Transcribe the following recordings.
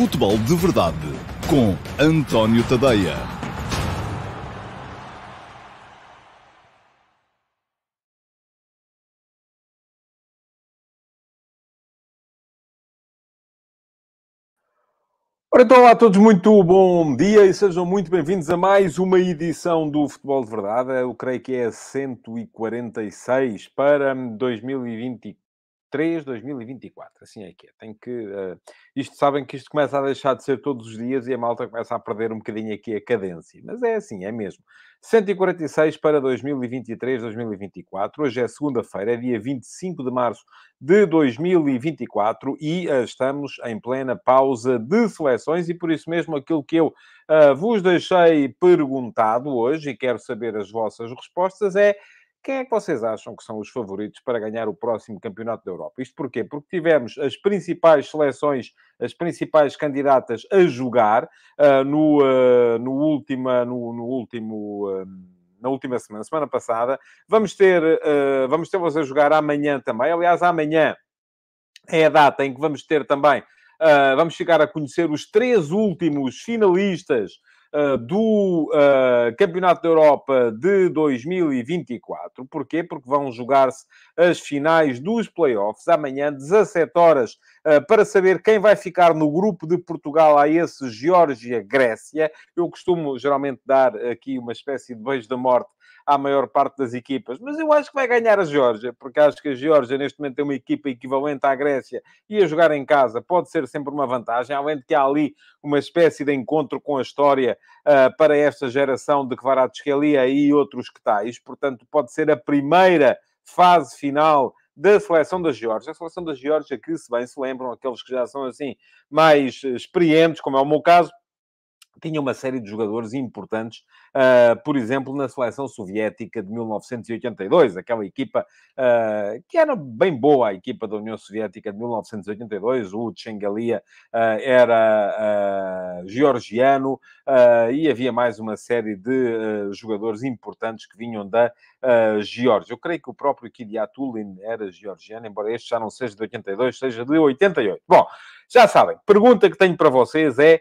Futebol de Verdade com António Tadeia. Ora, então, olá a todos, muito bom dia e sejam muito bem-vindos a mais uma edição do Futebol de Verdade. Eu creio que é a 146 para 2024. 3 de 2024. Assim é que é. Tem que. Uh, isto sabem que isto começa a deixar de ser todos os dias e a malta começa a perder um bocadinho aqui a cadência. Mas é assim, é mesmo. 146 para 2023, 2024. Hoje é segunda-feira, é dia 25 de março de 2024 e uh, estamos em plena pausa de seleções e por isso mesmo aquilo que eu uh, vos deixei perguntado hoje e quero saber as vossas respostas é. Quem é que vocês acham que são os favoritos para ganhar o próximo Campeonato da Europa? Isto porquê? Porque tivemos as principais seleções, as principais candidatas a jogar uh, no, uh, no, última, no, no último. Uh, na última semana, semana passada. Vamos ter, vamos ter vocês jogar amanhã também. Aliás, amanhã é a data em que vamos ter também, vamos chegar a conhecer os três últimos finalistas eh, do uh, Campeonato da Europa de 2024. Porquê? Porque vão jogar-se as finais dos playoffs amanhã, 17 horas, uh, para saber quem vai ficar no grupo de Portugal a esse Geórgia-Grécia. Eu costumo geralmente dar aqui uma espécie de beijo da morte à maior parte das equipas. Mas eu acho que vai ganhar a Geórgia, porque acho que a Geórgia neste momento tem uma equipa equivalente à Grécia e a jogar em casa pode ser sempre uma vantagem, além de que há ali uma espécie de encontro com a história uh, para esta geração de Kvaratskhelia e outros que tais. Portanto, pode ser a primeira fase final da seleção da Geórgia. A seleção da Geórgia, que, se bem se lembram, aqueles que já são assim mais experientes, como é o meu caso, tinha uma série de jogadores importantes, uh, por exemplo, na seleção soviética de 1982, aquela equipa uh, que era bem boa, a equipa da União Soviética de 1982. O Tchengalia uh, ah, era georgiano e havia mais uma série de jogadores importantes que vinham da Geórgia. Eu creio que o próprio Kidiatulin era georgiano, embora este já não seja de 82, seja de 88. Bom, já sabem, pergunta que tenho para vocês é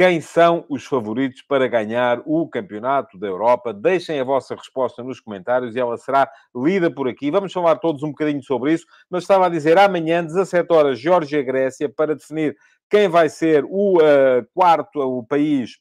quem são os favoritos para ganhar o Campeonato da Europa? Deixem a vossa resposta nos comentários e ela será lida por aqui. Vamos falar todos um bocadinho sobre isso, mas estava a dizer amanhã, 17 horas, Geórgia-Grécia, para definir quem vai ser o uh, quarto, eh, o país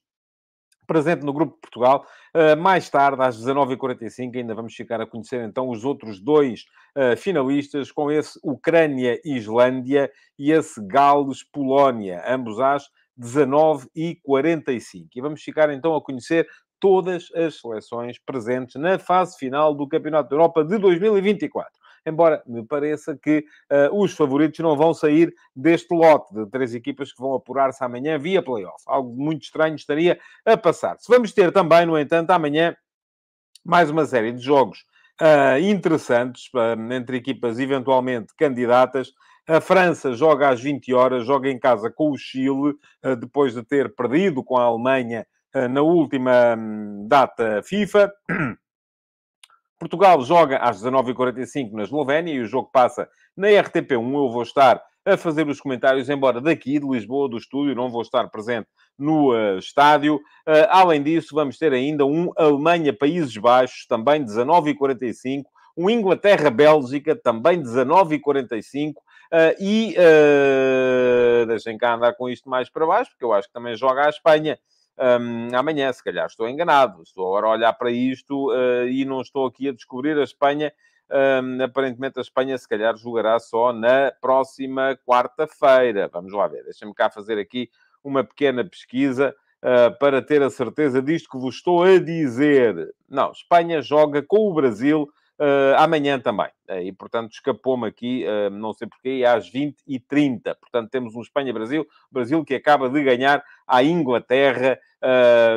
presente no grupo de Portugal. Uh, mais tarde, às 19h45, ainda vamos ficar a conhecer então os outros dois uh, finalistas, com esse Ucrânia-Islândia e esse Gales-Polónia. Ambos às 19 e 45. E vamos ficar então a conhecer todas as seleções presentes na fase final do Campeonato da Europa de 2024 embora me pareça que uh, os favoritos não vão sair deste lote de três equipas que vão apurar-se amanhã via playoff. Algo muito estranho estaria a passar. Se vamos ter também, no entanto, amanhã mais uma série de jogos uh, interessantes uh, entre equipas eventualmente candidatas a França joga às 20 horas, joga em casa com o Chile, eh, depois de ter perdido com a Alemanha eh, na última hum, data FIFA. Portugal joga às 19h45 na Eslovénia e o jogo passa na RTP1. Eu vou estar a fazer os comentários, embora daqui de Lisboa, do estúdio, não vou estar presente no uh, estádio. Uh, além disso, vamos ter ainda um Alemanha-Países Baixos, também 19h45, um Inglaterra-Bélgica, também 19h45, Uh, e uh, deixem cá andar com isto mais para baixo, porque eu acho que também joga a Espanha. Um, amanhã, se calhar estou enganado, estou agora a olhar para isto uh, e não estou aqui a descobrir a Espanha. Um, aparentemente, a Espanha se calhar jogará só na próxima quarta-feira. Vamos lá ver, deixem-me cá fazer aqui uma pequena pesquisa uh, para ter a certeza disto que vos estou a dizer. Não, Espanha joga com o Brasil uh, amanhã também. Uh, e, portanto, escapou-me aqui, uh, não sei porquê, é às 20h30. Portanto, temos um Espanha-Brasil, Brasil que acaba de ganhar à Inglaterra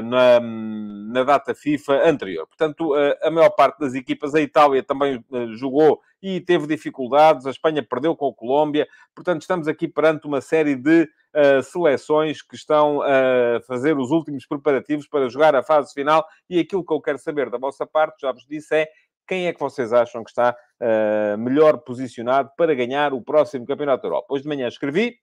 na, na, data FIFA anterior. Portanto, a maior parte das equipas, a Itália também jogou e teve dificuldades, a Espanha perdeu com a Colômbia. Portanto, estamos aqui perante uma série de Uh, seleções que estão a uh, fazer os últimos preparativos para jogar a fase final. E aquilo que eu quero saber da vossa parte, já vos disse, é quem é que vocês acham que está uh, melhor posicionado para ganhar o próximo Campeonato da Europa. Hoje de manhã escrevi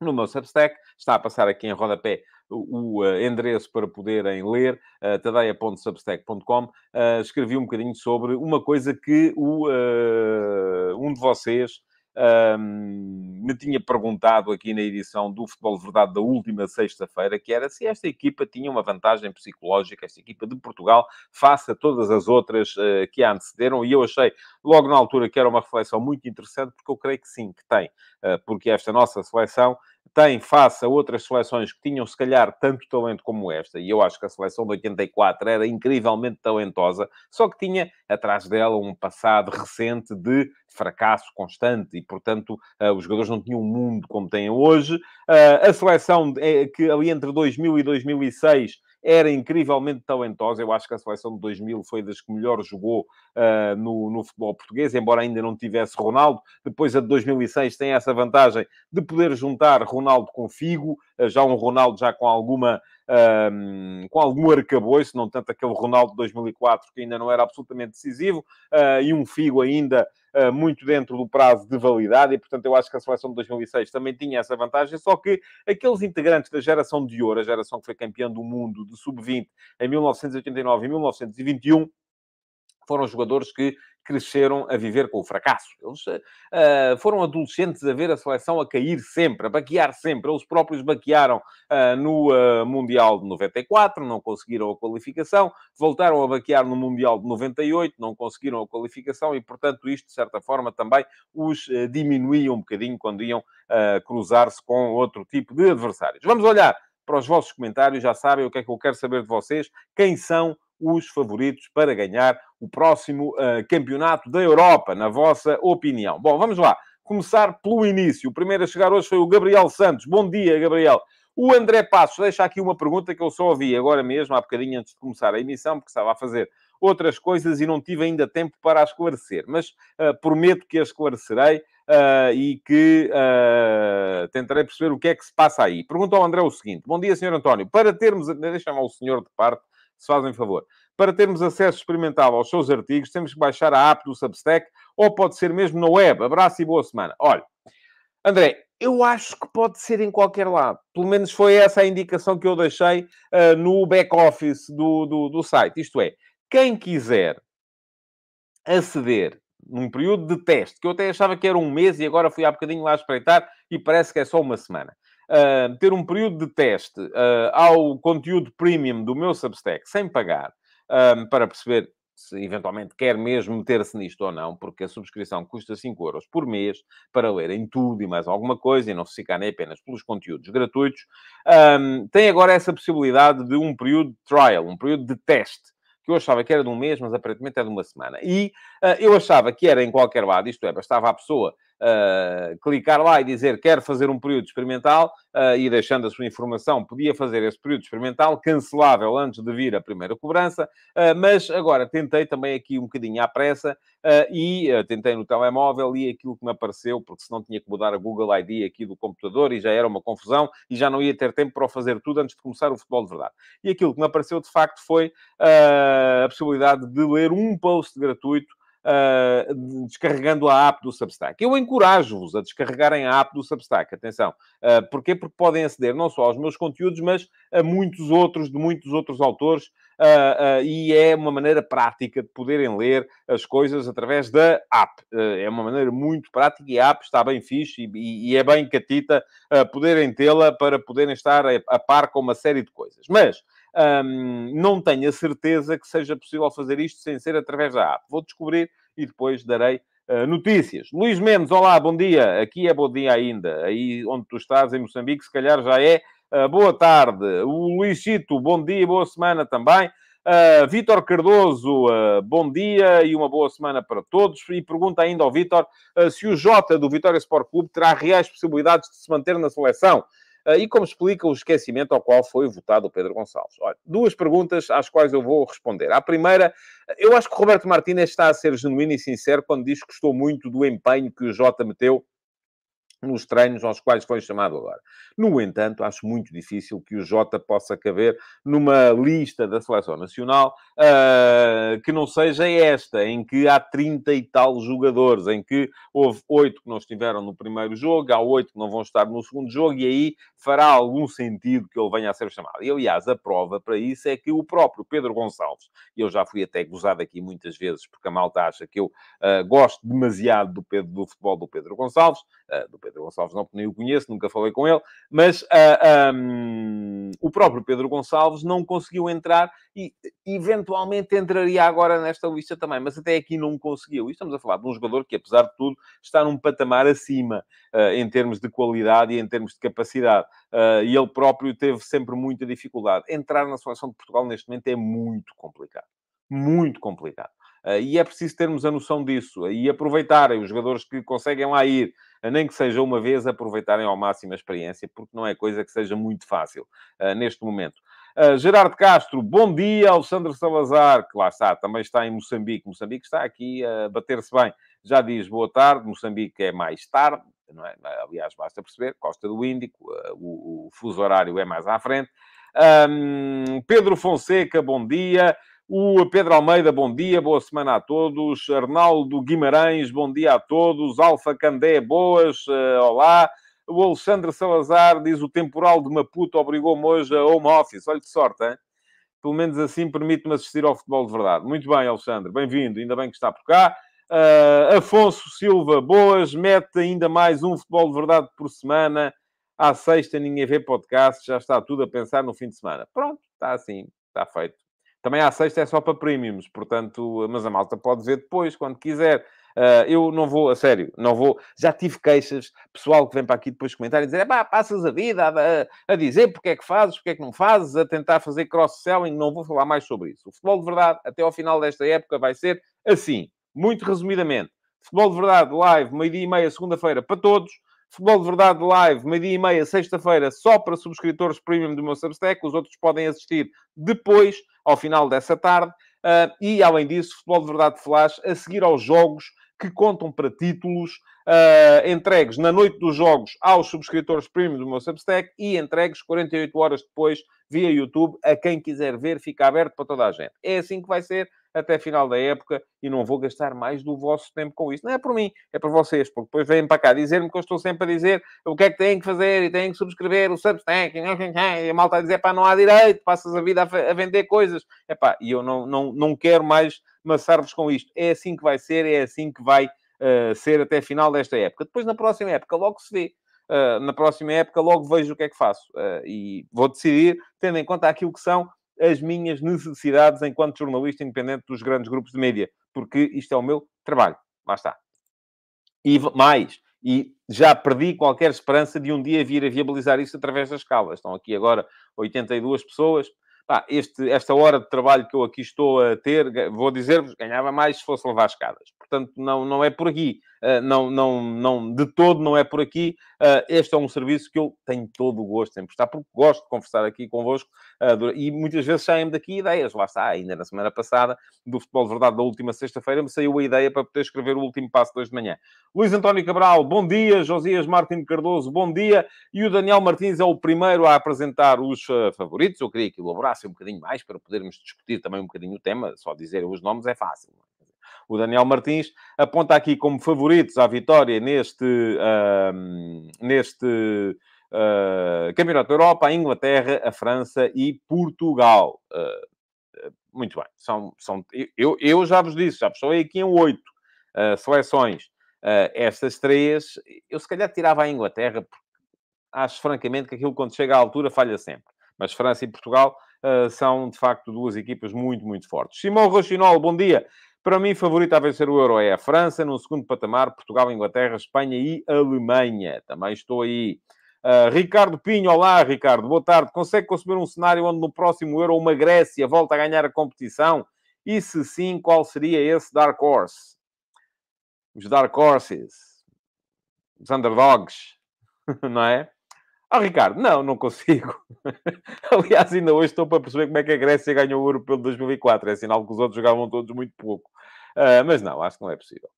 no meu Substack, está a passar aqui em rodapé o, o eh, endereço para poderem ler, uh, eh, tadeia.substack.com, uh, escrevi um bocadinho sobre uma coisa que o, uh, um de vocês um, me tinha perguntado aqui na edição do Futebol Verdade da última sexta-feira, que era se esta equipa tinha uma vantagem psicológica, esta equipa de Portugal, face a todas as outras uh, que a antecederam, e eu achei logo na altura que era uma reflexão muito interessante, porque eu creio que sim, que tem, uh, porque esta nossa seleção tem face a outras seleções que tinham, se calhar, tanto talento como esta, e eu acho que a seleção de 84 era incrivelmente talentosa, só que tinha atrás dela um passado recente de fracasso constante e, portanto, eh, os jogadores não tinham o um mundo como têm hoje. Eh, a seleção eh, que ali entre 2000 e 2006 era incrivelmente talentosa. Eu acho que a seleção de 2000 foi das que melhor jogou uh, no, no, futebol português, embora ainda não tivesse Ronaldo. Depois a de 2006 tem essa vantagem de poder juntar Ronaldo com Figo, uh, já um Ronaldo já com alguma um, com algum arcabouço, não tanto aquele Ronaldo de 2004 que ainda não era absolutamente decisivo, uh, e um Figo ainda eh, muito dentro do prazo de validade e, portanto, eu acho que a seleção de 2006 também tinha essa vantagem, só que aqueles integrantes da geração de ouro, a geração que foi campeã do mundo de sub-20 em 1989 e 1921, foram jogadores que cresceram a viver com o fracasso. Eles uh, foram adolescentes a ver a seleção a cair sempre, a baquear sempre. Eles próprios baquearam uh, no uh, Mundial de 94, não conseguiram a qualificação, voltaram a baquear no Mundial de 98, não conseguiram a qualificação e, portanto, isto, de certa forma, também os diminuía um bocadinho quando iam cruzar-se com outro tipo de adversários. Vamos olhar para os vossos comentários, já sabem o que é que eu quero saber de vocês, quem são os favoritos para ganhar o próximo uh, campeonato da Europa, na vossa opinião? Bom, vamos lá. Começar pelo início. O primeiro a chegar hoje foi o Gabriel Santos. Bom dia, Gabriel. O André Passos deixa aqui uma pergunta que eu só ouvi agora mesmo, há bocadinho antes de começar a emissão, porque estava a fazer outras coisas e não tive ainda tempo para a esclarecer. Mas uh, prometo que a esclarecerei uh, e que uh, tentarei perceber o que é que se passa aí. Pergunta ao André o seguinte: Bom dia, Sr. António. Para termos. Deixa-me ao senhor de parte, se fazem favor. Para termos acesso experimental aos seus artigos, temos que baixar a app do Substack ou pode ser mesmo na web. Abraço e boa semana. Olha, André, eu acho que pode ser em qualquer lado. Pelo menos foi essa a indicação que eu deixei uh, no back-office do, do, do site. Isto é, quem quiser aceder num período de teste, que eu até achava que era um mês e agora fui há bocadinho lá espreitar e parece que é só uma semana. Ah, ter um período de teste uh, ao conteúdo premium do meu Substack sem pagar, ah, para perceber se eventualmente quer mesmo meter-se nisto ou não, porque a subscrição custa 5 euros por mês para lerem tudo e mais alguma coisa e não se ficar nem apenas pelos conteúdos gratuitos, um, tem agora essa possibilidade de um período de trial, um período de teste. Que eu achava que era de um mês, mas aparentemente é de uma semana. E uh, eu achava que era em qualquer lado, isto é, bastava a pessoa uh, clicar lá e dizer quero fazer um período experimental uh, e deixando a sua informação, podia fazer esse período experimental, cancelável antes de vir a primeira cobrança, uh, mas agora tentei também aqui um bocadinho à pressa e tentei no telemóvel e aquilo que me apareceu, porque senão tinha que mudar a Google ID aqui do computador e já era uma confusão e já não ia ter tempo para o fazer tudo antes de começar o futebol de verdade. E aquilo que me apareceu de facto foi a possibilidade de ler um post gratuito uh, descarregando a app do Substack. Eu encorajo-vos a descarregarem a app do Substack, atenção. Uh, porquê? Porque podem aceder não só aos meus conteúdos, mas a muitos outros, de muitos outros autores, uh, e é uma maneira prática de poderem ler as coisas através da app. é uma maneira muito prática e a app está bem fixe e, e, e é bem catita poderem tê-la para poderem estar a, a par com uma série de coisas. Mas... Um, não tenho a certeza que seja possível fazer isto sem ser através da app. Vou descobrir e depois darei uh, notícias. Luís Mendes, olá, bom dia. Aqui é bom dia ainda. Aí onde tu estás, em Moçambique, se calhar já é. Uh, boa tarde. O Luís Chito, bom dia e boa semana também. Uh, Vítor Cardoso, uh, bom dia e uma boa semana para todos. E pergunta ainda ao Vítor uh, se o Jota do Vitória Sport Clube terá reais possibilidades de se manter na seleção. Ah, e como explica o esquecimento ao qual foi votado o Pedro Gonçalves. Olha, duas perguntas às quais eu vou responder. A primeira, eu acho que o Roberto Martínez está a ser genuíno e sincero quando diz que gostou muito do empenho que o Jota meteu nos treinos aos quais foi chamado agora. No entanto, acho muito difícil que o Jota possa caber numa lista da seleção nacional uh, que não seja esta, em que há 30 e tal jogadores, em que houve oito que não estiveram no primeiro jogo, há oito que não vão estar no segundo jogo, e aí fará algum sentido que ele venha a ser chamado. E aliás, a prova para isso é que o próprio Pedro Gonçalves, e eu já fui até gozado aqui muitas vezes, porque a malta acha que eu uh, gosto demasiado do, Pedro, do futebol do Pedro Gonçalves, uh, do Pedro Pedro Gonçalves não nem o conheço, nunca falei com ele, mas uh, ah, um, o próprio Pedro Gonçalves não conseguiu entrar e eventualmente entraria agora nesta lista também, mas até aqui não conseguiu. E estamos a falar de um jogador que, apesar de tudo, está num patamar acima uh, em termos de qualidade e em termos de capacidade. Uh, e ele próprio teve sempre muita dificuldade. Entrar na seleção de Portugal neste momento é muito complicado. Muito complicado. Eh, e é preciso termos a noção disso eh, e aproveitarem os jogadores que conseguem lá ir, eh, nem que seja uma vez, aproveitarem ao máximo a experiência, porque não é coisa que seja muito fácil neste momento. Uh, Gerardo Castro, bom dia Alexandre Salazar, que lá está, também está em Moçambique. Moçambique está aqui a bater-se bem. Já diz boa tarde, Moçambique é mais tarde, não é? aliás, basta perceber, Costa do Índico, uh, o, o fuso horário é mais à frente. Um, Pedro Fonseca, bom dia. O Pedro Almeida, bom dia, boa semana a todos. Arnaldo Guimarães, bom dia a todos. Alfa Candé, boas, uh, olá. O Alexandre Salazar diz o temporal de Maputo obrigou-me hoje a home office. Olha que sorte, hein? Pelo menos assim permite-me assistir ao futebol de verdade. Muito bem, Alexandre, bem-vindo, ainda bem que está por cá. Uh, Afonso Silva, boas, mete ainda mais um futebol de verdade por semana. À sexta, ninguém vê podcast, já está tudo a pensar no fim de semana. Pronto, está assim, está feito. Também à sexta é só para premiums, portanto, mas a malta pode ver depois, quando quiser. Uh, eu não vou, a sério, não vou. Já tive queixas, pessoal que vem para aqui depois comentar e dizer: pá, passas a vida a, a, a, dizer porque é que fazes, porque é que não fazes, a tentar fazer cross-selling. Não vou falar mais sobre isso. O futebol de verdade, até ao final desta época, vai ser assim, muito resumidamente. Futebol de verdade, live, meio-dia e meia, segunda-feira, para todos. Futebol de Verdade Live, meio-dia e meia, sexta-feira, só para subscritores premium do meu Substack. Os outros podem assistir depois, ao final dessa tarde. Uh, e, além disso, Futebol de Verdade Flash, a seguir aos jogos que contam para títulos uh, entregues na noite dos jogos aos subscritores premium do meu Substack e entregues 48 horas depois via YouTube a quem quiser ver, fica aberto para toda a gente. É assim que vai ser até final da época e não vou gastar mais do vosso tempo com isso. Não é por mim, é por vocês, porque depois vêm para cá dizer-me que eu estou sempre a dizer o que é que têm que fazer e têm que subscrever o Substack e a malta a dizer, pá, não há direito, passas a vida a, a vender coisas. Epá, e eu não, não, não quero mais maçar-vos com isto. É assim que vai ser, é assim que vai uh, ser até final desta época. Depois, na próxima época, logo se vê. Uh, na próxima época, logo vejo o que é que faço. Uh, e vou decidir, tendo em conta aquilo que são as minhas necessidades enquanto jornalista independente dos grandes grupos de mídia, porque isto é o meu trabalho. Lá está. E mais, e já perdi qualquer esperança de um dia vir a viabilizar isso através das escalas. Estão aqui agora 82 pessoas. Ah, este, esta hora de trabalho que eu aqui estou a ter, vou dizer-vos, ganhava mais se fosse levar escadas. Portanto, não, não é por aqui. Ah, não, não, não, de todo não é por aqui. Ah, este é um serviço que eu tenho todo o gosto em prestar, porque gosto de conversar aqui convosco ah, e muitas vezes saem daqui ideias. Lá está, ainda na semana passada, do Futebol de Verdade da última sexta-feira, me saiu a ideia para poder escrever o último passo de hoje de manhã. Luís António Cabral, bom dia. Josias Martins Cardoso, bom dia. E o Daniel Martins é o primeiro a apresentar os favoritos. Eu queria que elaborassem um bocadinho mais para podermos discutir também um bocadinho o tema. Só dizer os nomes é fácil. É? O Daniel Martins aponta aqui como favoritos à vitória neste, uh, neste uh, Campeonato da Europa a Inglaterra, a França e Portugal. Uh, muito bem, são, são, eu, eu já vos disse, já vos falei aqui em oito ah, seleções. estas três, eu se calhar tirava a Inglaterra, porque acho francamente que aquilo quando chega à altura falha sempre. Mas França e Portugal Uh, são de facto duas equipas muito, muito fortes. Simão Rochinol, bom dia. Para mim, favorito a vencer o Euro é a França, num segundo patamar, Portugal, Inglaterra, Espanha e Alemanha. Também estou aí. Uh, Ricardo Pinho, olá Ricardo, boa tarde. Consegue conceber um cenário onde no próximo Euro uma Grécia volta a ganhar a competição? E se sim, qual seria esse Dark Horse? Os Dark Horses, os Underdogs, não é? Ah, Ricardo, não, não consigo. Aliás, ainda hoje estou para perceber como é que a Grécia ganhou o ouro pelo 2004. É sinal que os outros jogavam todos muito pouco. Uh, mas não, acho que não é possível.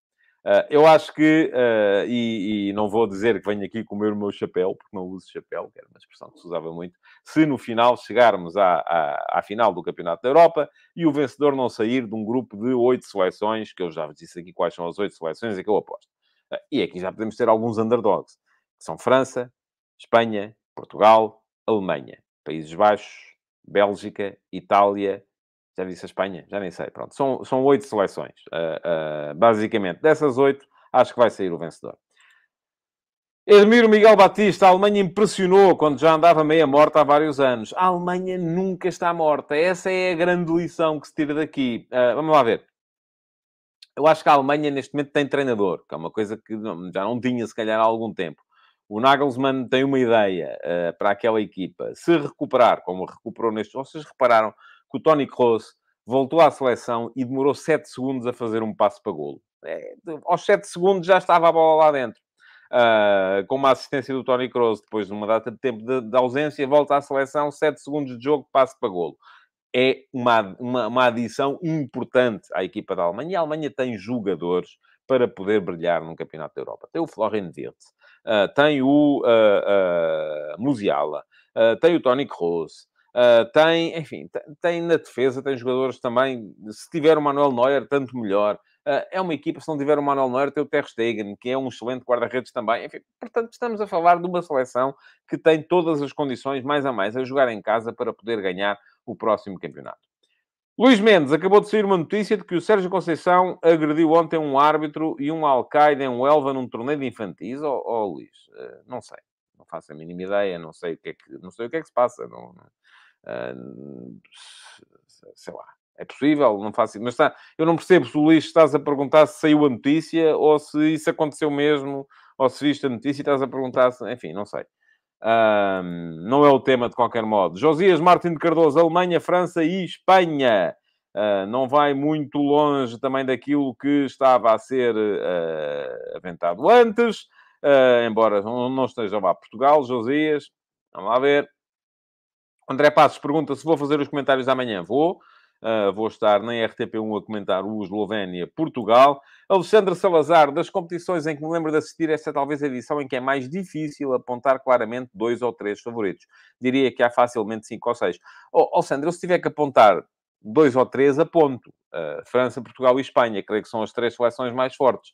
Uh, eu acho que, uh, e, e, não vou dizer que venho aqui comer o meu chapéu, porque não uso chapéu, que era uma expressão que se usava muito, se no final chegarmos à, à, à final do Campeonato da Europa e o vencedor não sair de um grupo de oito seleções, que eu já vos disse aqui quais são as oito seleções, é que eu aposto. e aqui já podemos ter alguns underdogs, que são França, Espanha, Portugal, Alemanha, Países Baixos, Bélgica, Itália, já disse a Espanha, já nem sei, pronto. São, são oito seleções, uh, uh, basicamente. Dessas oito, acho que vai sair o vencedor. Admiro Miguel Batista, a Alemanha impressionou quando já andava meia morta há vários anos. A Alemanha nunca está morta. Essa é a grande lição que se tira daqui. Uh, vamos lá ver. Eu acho que a Alemanha neste momento tem treinador, que é uma coisa que já não tinha se calhar há algum tempo. O Nagelsmann tem uma ideia uh, para aquela equipa. Se recuperar, como recuperou neste... Vocês repararam que o Tony Kroos voltou à seleção e demorou 7 segundos a fazer um passo para golo. É, aos 7 segundos já estava a bola lá dentro. Uh, com uma assistência do Tony Kroos, depois de uma data de tempo de, de ausência, volta à seleção, 7 segundos de jogo, passo para golo. É uma, uma, uma adição importante à equipa da Alemanha. E a Alemanha tem jogadores para poder brilhar num Campeonato da Europa. Tem o Florian Wirtz, ah, tem o ah, ah, Musiala, tem o Tony Kroos, tem, enfim, tem na defesa, tem jogadores também, se tiver o Manuel Neuer, tanto melhor. é uma equipa, se não tiver o Manuel Neuer, tem o Ter Stegen, que é um excelente guarda-redes também. Enfim, portanto, estamos a falar de uma seleção que tem todas as condições, mais a mais, a jogar em casa para poder ganhar o próximo campeonato. Luís Mendes, acabou de sair uma notícia de que o Sérgio Conceição agrediu ontem um árbitro e um alcaide em Huelva num torneio de infantis. Oh, oh Luís, eh, não sei. Não faço a mínima ideia. Não sei o que é que, não sei o que, é que se passa. Não, não, eh, sei lá. É possível, não faço... Mas está, eu não percebo se o Luís estás a perguntar se saiu a notícia ou se isso aconteceu mesmo ou se viste a notícia e estás a perguntar se... Enfim, não sei. Um, não é o tema de qualquer modo. Josias Martin de Cardoso, Alemanha, França e Espanha. Uh, não vai muito longe também daquilo que estava a ser uh, aventado antes, uh, embora não esteja lá Portugal, Josias. Vamos lá ver. André Passos pergunta se vou fazer os comentários amanhã. Vou. vou estar na RTP1 a comentar o Eslovénia-Portugal Alexandre Salazar, das competições em que me lembro de assistir, esta é talvez a edição em que é mais difícil apontar claramente dois ou três favoritos. Diria que há facilmente cinco ou seis. Oh, Alexandre, eu se tiver que apontar dois ou três, aponto. Uh, França, Portugal e Espanha, creio que são as três seleções mais fortes.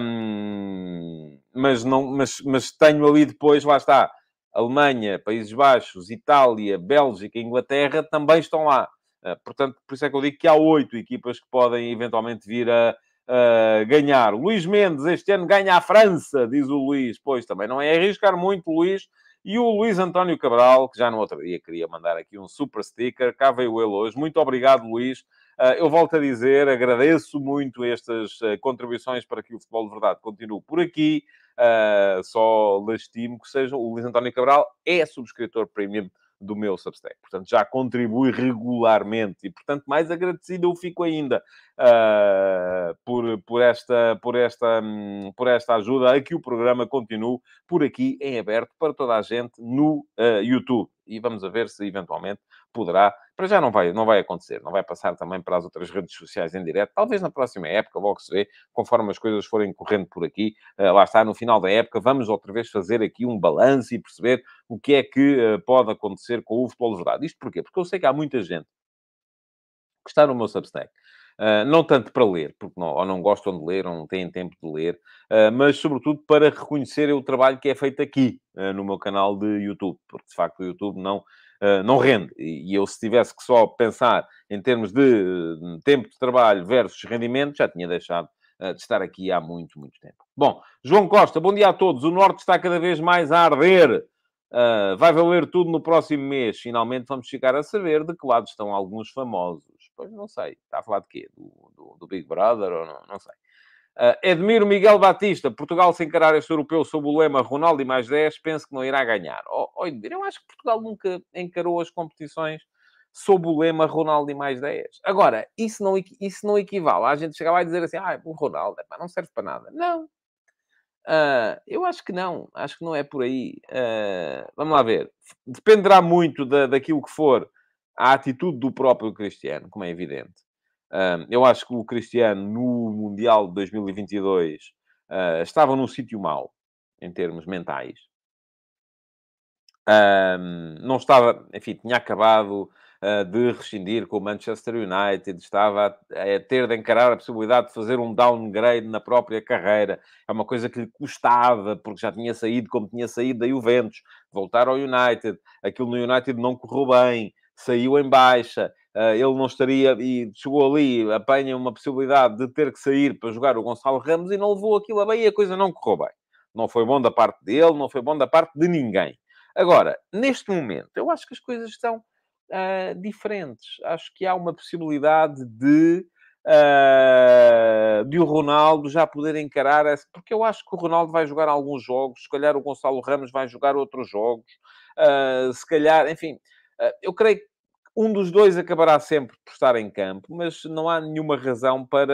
Um, mas, não, mas, mas tenho ali depois, lá está, Alemanha, Países Baixos, Itália, Bélgica, Inglaterra também estão lá. Uh, portanto, por isso é que eu digo que há oito equipas que podem eventualmente vir a Uh, ganhar. Luís Mendes este ano ganha a França, diz o Luís. Pois também não é arriscar muito, Luís. E o Luís António Cabral, que já no outro dia queria mandar aqui um super sticker, cá veio ele hoje. Muito obrigado, Luís. Uh, eu volto a dizer, agradeço muito estas uh, contribuições para que o Futebol de Verdade continue por aqui. só lastimo que seja o Luís António Cabral é subscritor premium do meu Substack. Portanto, já contribui regularmente e, portanto, mais agradecido eu fico ainda uh, por, por, esta, por, esta, um, por esta ajuda a que o programa continue por aqui em aberto para toda a gente no uh, YouTube. E vamos a ver se eventualmente poderá para já não vai, não vai acontecer, não vai passar também para as outras redes sociais em direto. Talvez na próxima época, logo se vê, conforme as coisas forem correndo por aqui. Eh, lá está, no final da época, vamos outra vez fazer aqui um balanço e perceber o que é que eh, pode acontecer com o futebol verdade Isto porquê? Porque eu sei que há muita gente que está no meu Substack. Uh, não tanto para ler, porque não, ou não gostam de ler, ou não têm tempo de ler, uh, mas sobretudo para reconhecer o trabalho que é feito aqui, uh, no meu canal de YouTube, porque de facto o YouTube não eh, não rende. E eu, se tivesse que só pensar em termos de eh, tempo de trabalho versus rendimento, já tinha deixado eh, de estar aqui há muito, muito tempo. Bom, João Costa, bom dia a todos. O Norte está cada vez mais a arder. Uh, vai valer tudo no próximo mês. Finalmente vamos chegar a saber de que lado estão alguns famosos. Pois não sei. Está a falar de quê? Do, do, do Big Brother ou não? Não sei. Uh, eh, Edmiro Miguel Batista, Portugal se encarar este europeu sob o lema Ronaldo e mais 10, penso que não irá ganhar. Olha, oh, eu acho que Portugal nunca encarou as competições sob o lema Ronaldo e mais 10. Agora, isso não, isso não equivale a gente chegar lá e dizer assim, ah, o Ronaldo epá, não serve para nada. Não. Uh, eu acho que não. Acho que não é por aí. Uh, vamos lá ver. Dependerá muito da, daquilo que for a atitude do próprio Cristiano, como é evidente eu acho que o Cristiano, no Mundial de 2022, uh, ah, estava num sítio mau, em termos mentais. Um, não estava, enfim, tinha acabado uh, de rescindir com o Manchester United, estava a, a, ter de encarar a possibilidade de fazer um downgrade na própria carreira. É uma coisa que lhe custava, porque já tinha saído como tinha saído da Juventus, voltar ao United. Aquilo no United não correu bem, saiu em baixa, ah, ele não estaria e chegou ali, apanha uma possibilidade de ter que sair para jogar o Gonçalo Ramos e não levou aquilo a bem e a coisa não correu bem. Não foi bom da parte dele, não foi bom da parte de ninguém. Agora, neste momento, eu acho que as coisas estão uh, diferentes. Acho que há uma possibilidade de, uh, de o Ronaldo já poder encarar essa. Porque eu acho que o Ronaldo vai jogar alguns jogos, se calhar o Gonçalo Ramos vai jogar outros jogos, uh, se calhar, enfim, eu creio que um dos dois acabará sempre por estar em campo, mas não há nenhuma razão para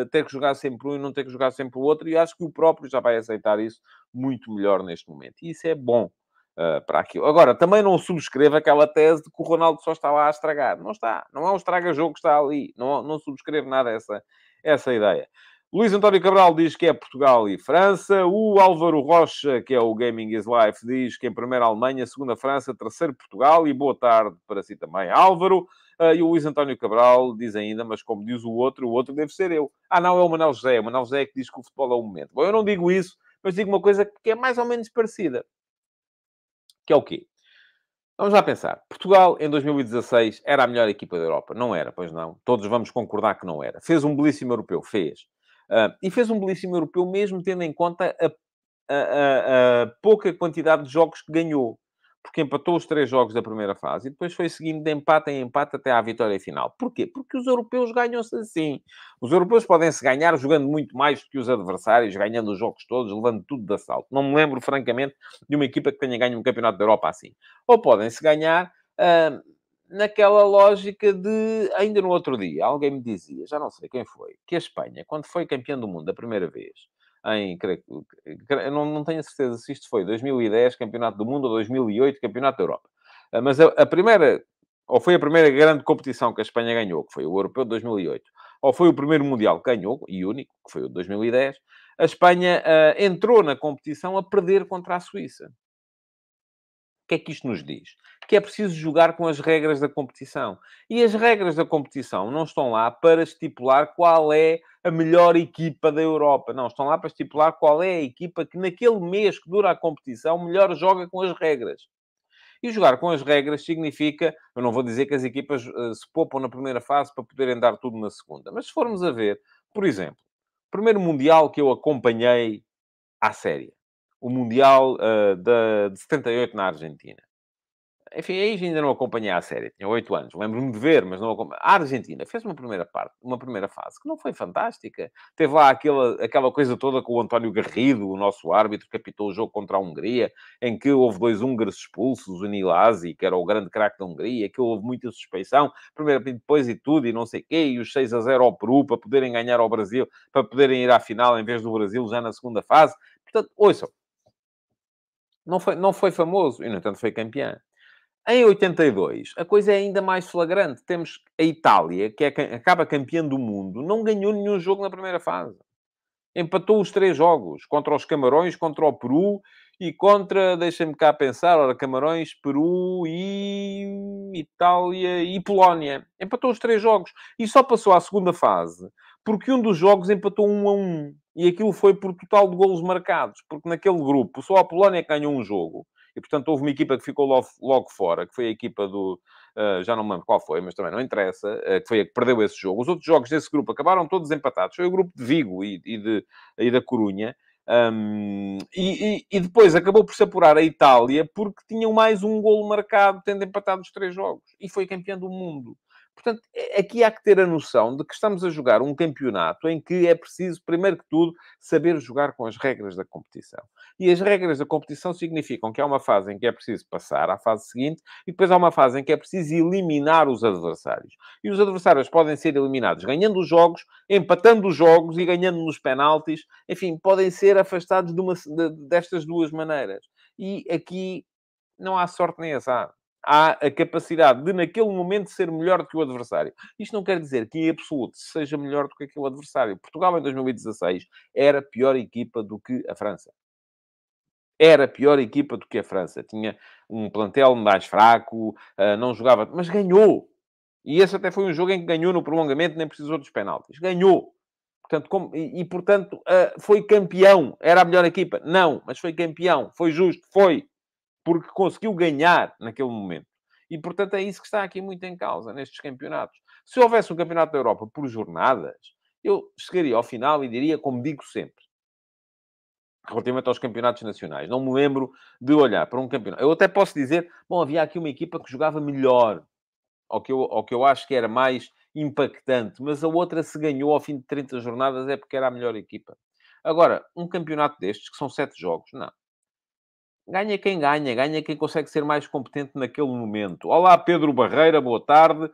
uh, ter que jogar sempre um e não ter que jogar sempre o outro, e acho que o próprio já vai aceitar isso muito melhor neste momento. E isso é bom uh, para aquilo. Agora, também não subscreva aquela tese de que o Ronaldo só está lá a estragar. Não está. Não é um estraga-jogo que está ali. Não, não subscrevo nada essa, essa ideia. Luís António Cabral diz que é Portugal e França. O Álvaro Rocha, que é o Gaming is Life, diz que em primeira Alemanha, segunda França, terceiro Portugal. E boa tarde para si também, Álvaro. Uh, e o Luís António Cabral diz ainda, mas como diz o outro, o outro deve ser eu. Ah, não, é o Manuel José. O Manuel José é que diz que o futebol é o momento. Bom, eu não digo isso, mas digo uma coisa que é mais ou menos parecida. Que é o quê? Vamos lá pensar. Portugal, em 2016, era a melhor equipa da Europa. Não era, pois não. Todos vamos concordar que não era. Fez um belíssimo europeu. Fez. Uh, e fez um belíssimo europeu, mesmo tendo em conta a, a, a, a, pouca quantidade de jogos que ganhou, porque empatou os três jogos da primeira fase e depois foi seguindo de empate em empate até à vitória final. Porquê? Porque os europeus ganham-se assim. Os europeus podem-se ganhar jogando muito mais do que os adversários, ganhando os jogos todos, levando tudo de assalto. Não me lembro, francamente, de uma equipa que tenha ganho um campeonato da Europa assim. Ou podem-se ganhar. Uh, naquela lógica de. Ainda no outro dia, alguém me dizia, já não sei quem foi, que a Espanha, quando foi campeã do mundo a primeira vez, em. Não, não tenho a certeza se isto foi 2010 Campeonato do Mundo ou 2008 Campeonato da Europa. Ah, mas a, a primeira. Ou foi a primeira grande competição que a Espanha ganhou, que foi o Europeu de 2008, ou foi o primeiro Mundial que ganhou, e único, que foi o de 2010, a Espanha uh, entrou na competição a perder contra a Suíça que é que isto nos diz? Que é preciso jogar com as regras da competição. E as regras da competição não estão lá para estipular qual é a melhor equipa da Europa. Não, estão lá para estipular qual é a equipa que naquele mês que dura a competição melhor joga com as regras. E jogar com as regras significa, eu não vou dizer que as equipas uh, se poupam na primeira fase para poderem dar tudo na segunda, mas se formos a ver, por exemplo, o primeiro Mundial que eu acompanhei à série o Mundial uh, de, de 78 na Argentina. Enfim, aí ainda não acompanhei a série, tinha 8 anos, lembro-me de ver, mas não acompanhei. A Argentina fez uma primeira parte, uma primeira fase, que não foi fantástica. Teve lá aquela, aquela coisa toda com o António Garrido, o nosso árbitro, que apitou o jogo contra a Hungria, em que houve dois húngaros expulsos, o Nilasi, que era o grande craque da Hungria, que houve muita suspeição, primeiro depois e tudo, e não sei o quê, e os 6 a 0 ao Peru, para poderem ganhar ao Brasil, para poderem ir à final em vez do Brasil já na segunda fase. Portanto, ouçam, não foi, não foi famoso e, no entanto, foi campeã. Em 82, a coisa é ainda mais flagrante. Temos a Itália, que é, acaba campeã do mundo, não ganhou nenhum jogo na primeira fase. Empatou os três jogos, contra os Camarões, contra o Peru e contra, deixem-me cá pensar, ora, Camarões, Peru e Itália e Polónia. Empatou os três jogos e só passou à segunda fase porque um dos jogos empatou um a um e aquilo foi por total de golos marcados, porque naquele grupo só a Polónia ganhou um jogo, e portanto houve uma equipa que ficou logo, logo fora, que foi a equipa do. Uh, já não me lembro qual foi, mas também não interessa, uh, que foi a que perdeu esse jogo. Os outros jogos desse grupo acabaram todos empatados, foi o grupo de Vigo e, e, de, e da Corunha. Um, e, e, depois acabou por se apurar a Itália porque tinham mais um golo marcado, tendo empatado os três jogos, e foi campeão do mundo. Portanto, é, aqui há que ter a noção de que estamos a jogar um campeonato em que é preciso, primeiro que tudo, saber jogar com as regras da competição. E as regras da competição significam que há uma fase em que é preciso passar à fase seguinte e depois há uma fase em que é preciso eliminar os adversários. E os adversários podem ser eliminados ganhando os jogos, empatando os jogos e ganhando nos penaltis. Enfim, podem ser afastados de uma, de, destas duas maneiras. E aqui não há sorte nem azar há a capacidade de, naquele momento, ser melhor do que o adversário. Isto não quer dizer que, em absoluto, seja melhor do que aquele adversário. Portugal, em 2016, era pior equipa do que a França. Era pior equipa do que a França. Tinha um plantel mais fraco, eh, não jogava, mas ganhou. E esse até foi um jogo em que ganhou no prolongamento, nem precisou dos penaltis. Ganhou. Portanto, como, e, e, portanto, uh, foi campeão. Era a melhor equipa? Não, mas foi campeão. Foi justo? Foi porque conseguiu ganhar naquele momento. E, portanto, é isso que está aqui muito em causa nestes campeonatos. Se houvesse um campeonato da Europa por jornadas, eu chegaria ao final e diria, como digo sempre, relativamente aos campeonatos nacionais. Não me lembro de olhar para um campeonato. Eu até posso dizer, bom, havia aqui uma equipa que jogava melhor, ou que eu, ou que eu acho que era mais impactante, mas a outra se ganhou ao fim de 30 jornadas é porque era a melhor equipa. Agora, um campeonato destes, que são sete jogos, não ganha quem ganha, ganha quem consegue ser mais competente naquele momento. Olá, Pedro Barreira, boa tarde. Uh,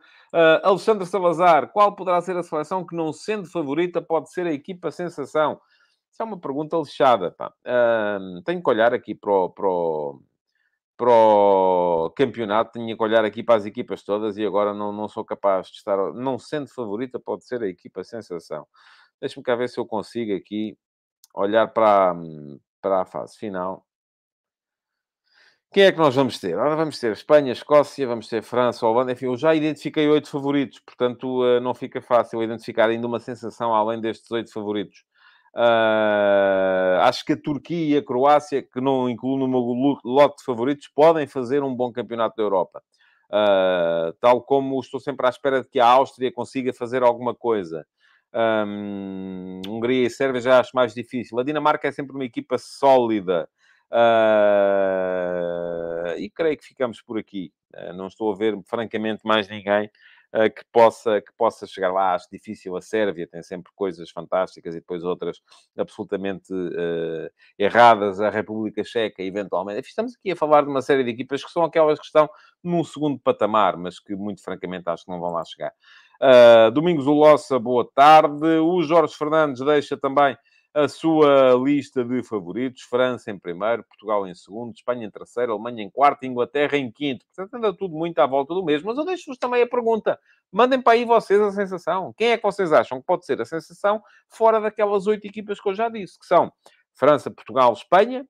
Alexandre Salazar, qual poderá ser a seleção que, não sendo favorita, pode ser a equipa sensação? Isso é uma pergunta lixada. Uh, ah, tenho que olhar aqui para o, para, o, para o campeonato, tinha que olhar aqui para as equipas todas e agora não, não sou capaz de estar. Não sendo favorita, pode ser a equipa sensação. Deixa-me cá ver se eu consigo aqui olhar para, para a fase final quem é que nós vamos ter? Ora, vamos ter Espanha, Escócia, vamos ter França, Holanda, enfim, eu já identifiquei oito favoritos, portanto eh, não fica fácil identificar ainda uma sensação além destes oito favoritos. Uh, acho que a Turquia e a Croácia, que não incluo no meu lote de favoritos, podem fazer um bom campeonato da Europa. Uh, tal como estou sempre à espera de que a Áustria consiga fazer alguma coisa. Um, ehm, Hungria e Sérvia já acho mais difícil. A Dinamarca é sempre uma equipa sólida. Uh, e creio que ficamos por aqui. Uh, não estou a ver, francamente, mais ninguém uh, que, possa, que possa chegar lá. Acho difícil. A Sérvia tem sempre coisas fantásticas e depois outras absolutamente erradas. A República Checa, eventualmente. Estamos aqui a falar de uma série de equipas que são aquelas que estão num segundo patamar, mas que, muito francamente, acho que não vão lá chegar. Domingos Olossa, boa tarde. O Jorge Fernandes deixa também a sua lista de favoritos: França em primeiro, Portugal em segundo, Espanha em terceiro, Alemanha em quarto, Inglaterra em quinto. Portanto, anda tudo muito à volta do mesmo. Mas eu deixo-vos também a pergunta: mandem para aí vocês a sensação. Quem é que vocês acham que pode ser a sensação fora daquelas oito equipas que eu já disse, que são França, Portugal, Espanha,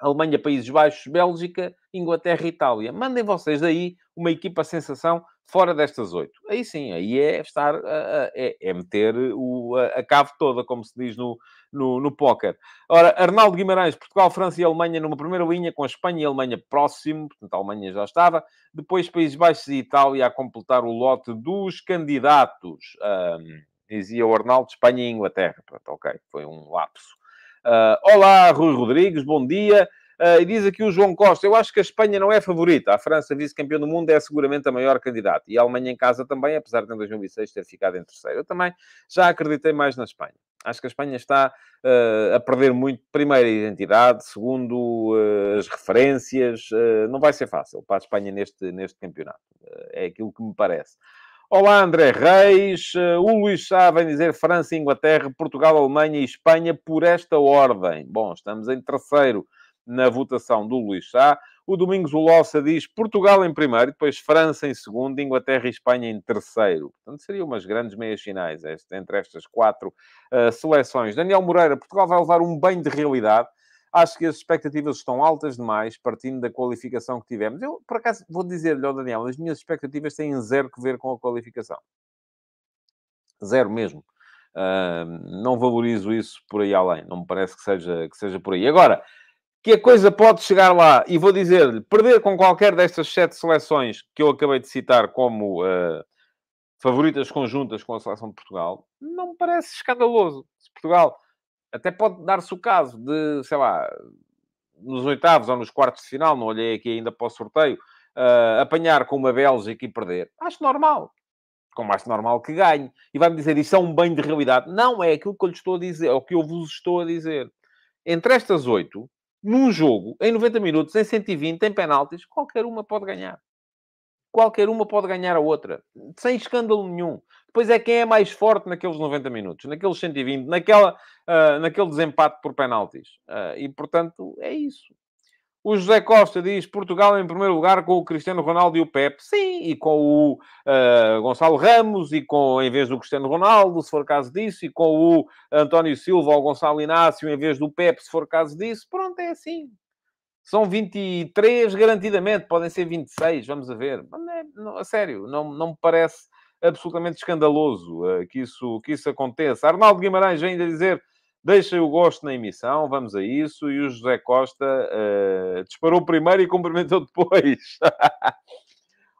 Alemanha, Países Baixos, Bélgica, Inglaterra e Itália. Mandem vocês daí uma equipa sensação fora destas oito. Aí sim, aí é estar a, é, é meter o, a, a cave toda, como se diz no, no, no póquer. Ora, Arnaldo Guimarães, Portugal, França e Alemanha numa primeira linha, com a Espanha e a Alemanha próximo, portanto a Alemanha já estava, depois Países Baixos e Itália a completar o lote dos candidatos. Um, dizia o Arnaldo, Espanha e Inglaterra. Pronto, ok, foi um lapso. Uh, olá, Rui Rodrigues, bom dia. Uh, e diz aqui o João Costa: Eu acho que a Espanha não é a favorita. A França, vice-campeão do mundo, é seguramente a maior candidata. E a Alemanha em casa também, apesar de em 2006 ter ficado em terceiro. Eu também já acreditei mais na Espanha. Acho que a Espanha está uh, a perder muito, primeiro, a identidade, segundo, uh, as referências. não vai ser fácil para a Espanha neste, neste campeonato. é aquilo que me parece. Olá, André Reis. O Luís Chá vem dizer França, Inglaterra, Portugal, Alemanha e Espanha por esta ordem. Bom, estamos em terceiro na votação do Luís Sá. O Domingos Olossa diz Portugal em primeiro, depois França em segundo, Inglaterra e Espanha em terceiro. Portanto, seriam umas grandes meias finais entre estas quatro uh, seleções. Daniel Moreira, Portugal vai levar um banho de realidade. Acho que as expectativas estão altas demais, partindo da qualificação que tivemos. Eu, por acaso, vou dizer-lhe, ao Daniel, as minhas expectativas têm zero que ver com a qualificação. Zero mesmo. Uh, não valorizo isso por aí além. Não me parece que seja, que seja por aí. Agora, que a coisa pode chegar lá, e vou dizer-lhe, perder com qualquer destas sete seleções que eu acabei de citar como uh, favoritas conjuntas com a seleção de Portugal, não me parece escandaloso. Se Portugal até pode dar-se o caso de, sei lá, nos oitavos ou nos quartos de final, não olhei aqui ainda para o sorteio, uh, apanhar com uma Bélgica e perder. Acho normal. Como acho normal que ganhe. E vai-me dizer, isso é um bem de realidade. Não é aquilo que eu lhe estou a dizer, é o que eu vos estou a dizer. Entre estas oito, num jogo, em 90 minutos, em 120, em penaltis, qualquer uma pode ganhar. Qualquer uma pode ganhar a outra, sem escândalo nenhum. Depois é quem é mais forte naqueles 90 minutos, naqueles 120, naquela, uh, naquele desempate por penaltis. Uh, e, portanto, é isso. O José Costa diz Portugal em primeiro lugar com o Cristiano Ronaldo e o Pepe. Sim, e com o uh, Gonçalo Ramos, e com, em vez do Cristiano Ronaldo, se for caso disso, e com o António Silva ou Gonçalo Inácio, em vez do Pepe, se for caso disso. Pronto, é assim. São 23 garantidamente, podem ser 26, vamos a ver. Não, é, não, a sério, não, não me parece absolutamente escandaloso uh, que, isso, que isso aconteça. Arnaldo Guimarães vem ainda dizer Deixem o gosto na emissão, vamos a isso. E o José Costa uh, disparou primeiro e cumprimentou depois.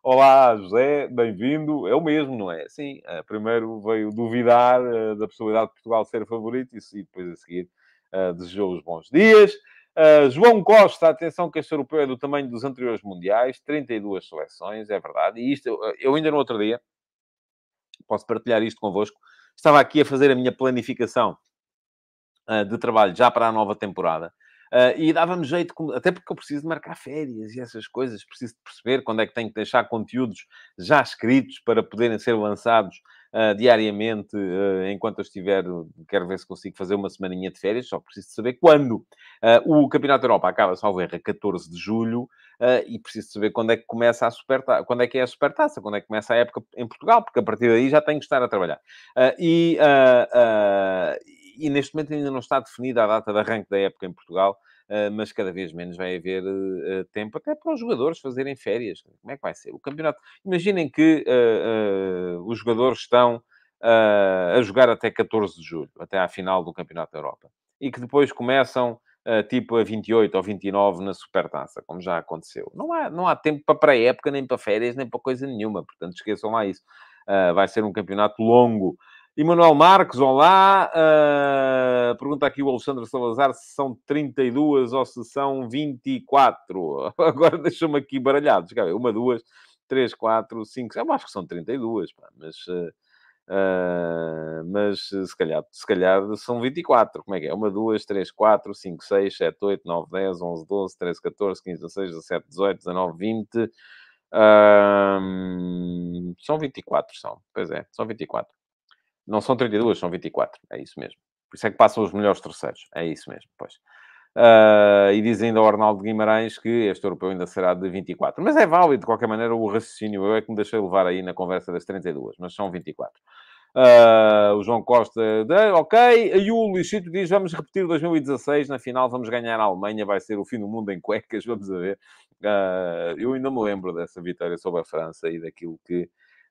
Olá, José, bem-vindo. É o mesmo, não é? Sim, uh, primeiro veio duvidar uh, da possibilidade de Portugal ser favorito e, e depois a seguir desejou os bons dias. Uh, João Costa, atenção que este europeu é do tamanho dos anteriores mundiais, 32 seleções, é verdade. E isto, eu ainda no outro dia, posso partilhar isto convosco, estava aqui a fazer a minha planificação eh, de trabalho já para a nova temporada. Eh, e dava-me jeito, até porque eu preciso de marcar férias e essas coisas, preciso de perceber quando é que tenho que deixar conteúdos já escritos para poderem ser lançados Uh, diariamente, uh, enquanto eu estiver, quero ver se consigo fazer uma semaninha de férias, só preciso saber quando. Uh, o Campeonato da Europa acaba, salvo erro, 14 de julho, e preciso saber quando é que começa a supertaça, quando é que é a supertaça, quando é que começa a época em Portugal, porque a partir daí já tenho que estar a trabalhar. e, e neste momento ainda não está definida a data de arranque da época em Portugal, ah, mas cada vez menos vai haver ah, ah, tempo até para os jogadores fazerem férias. Como é que vai ser o campeonato? Imaginem que uh, uh, os jogadores estão uh, a jogar até 14 de julho, até à final do Campeonato da Europa, e que depois começam tipo a 28 ou 29 na Supertaça, como já aconteceu. Não há, não há tempo para pré-época, nem para férias, nem para coisa nenhuma, portanto esqueçam lá isso. vai ser um campeonato longo. Emanuel Marcos, olá. Uh, pergunta aqui o Alexandre Salazar se são 32 ou se são 24. Agora deixou-me aqui baralhado. Uma, duas, três, quatro, cinco. Eu acho que são 32, pá, mas. Uh, uh, mas se calhar, se calhar são 24. Como é que é? Uma, duas, três, quatro, cinco, seis, sete, oito, nove, dez, onze, doze, treze, quatorze, quinze, 16, 17, 18, dezenove, vinte. Uh, são 24, são. Pois é, são 24. Não são 32, são 24. É isso mesmo. Por isso é que passam os melhores terceiros. É isso mesmo, pois. Uh, e diz ainda o Arnaldo Guimarães que este europeu ainda será de 24. Mas é válido, de qualquer maneira, o raciocínio. Eu é que me deixei levar aí na conversa das 32, mas são 24. Uh, ah, o João Costa, de, ok. E o Luisito diz: vamos repetir 2016. Na final, vamos ganhar a Alemanha. Vai ser o fim do mundo em cuecas. Vamos ver. Uh, eu ainda me lembro dessa vitória sobre a França e daquilo que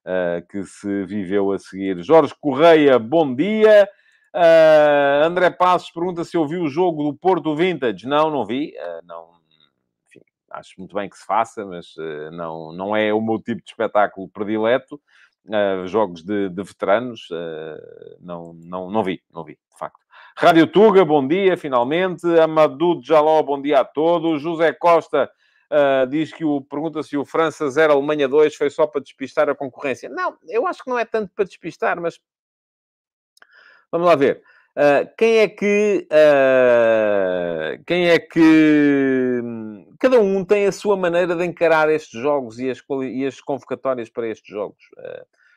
eh, que se viveu a seguir. Jorge Correia, bom dia. Uh, André Passos pergunta se eu vi o jogo do Porto Vintage. Não, não vi. Uh, não, enfim, acho muito bem que se faça, mas uh, não, não é o meu tipo de espetáculo predileto. jogos de, de veteranos, não, não, não vi, não vi, de facto. Rádio Tuga, bom dia, finalmente. Amadou Jaló, bom dia a todos. José Costa, Uh, diz que o pergunta se o França 0 Alemanha 2 foi só para despistar a concorrência. Não, eu acho que não é tanto para despistar, mas vamos lá ver. Uh, quem é que uh, quem é que cada um tem a sua maneira de encarar estes jogos e as, e as convocatórias para estes jogos.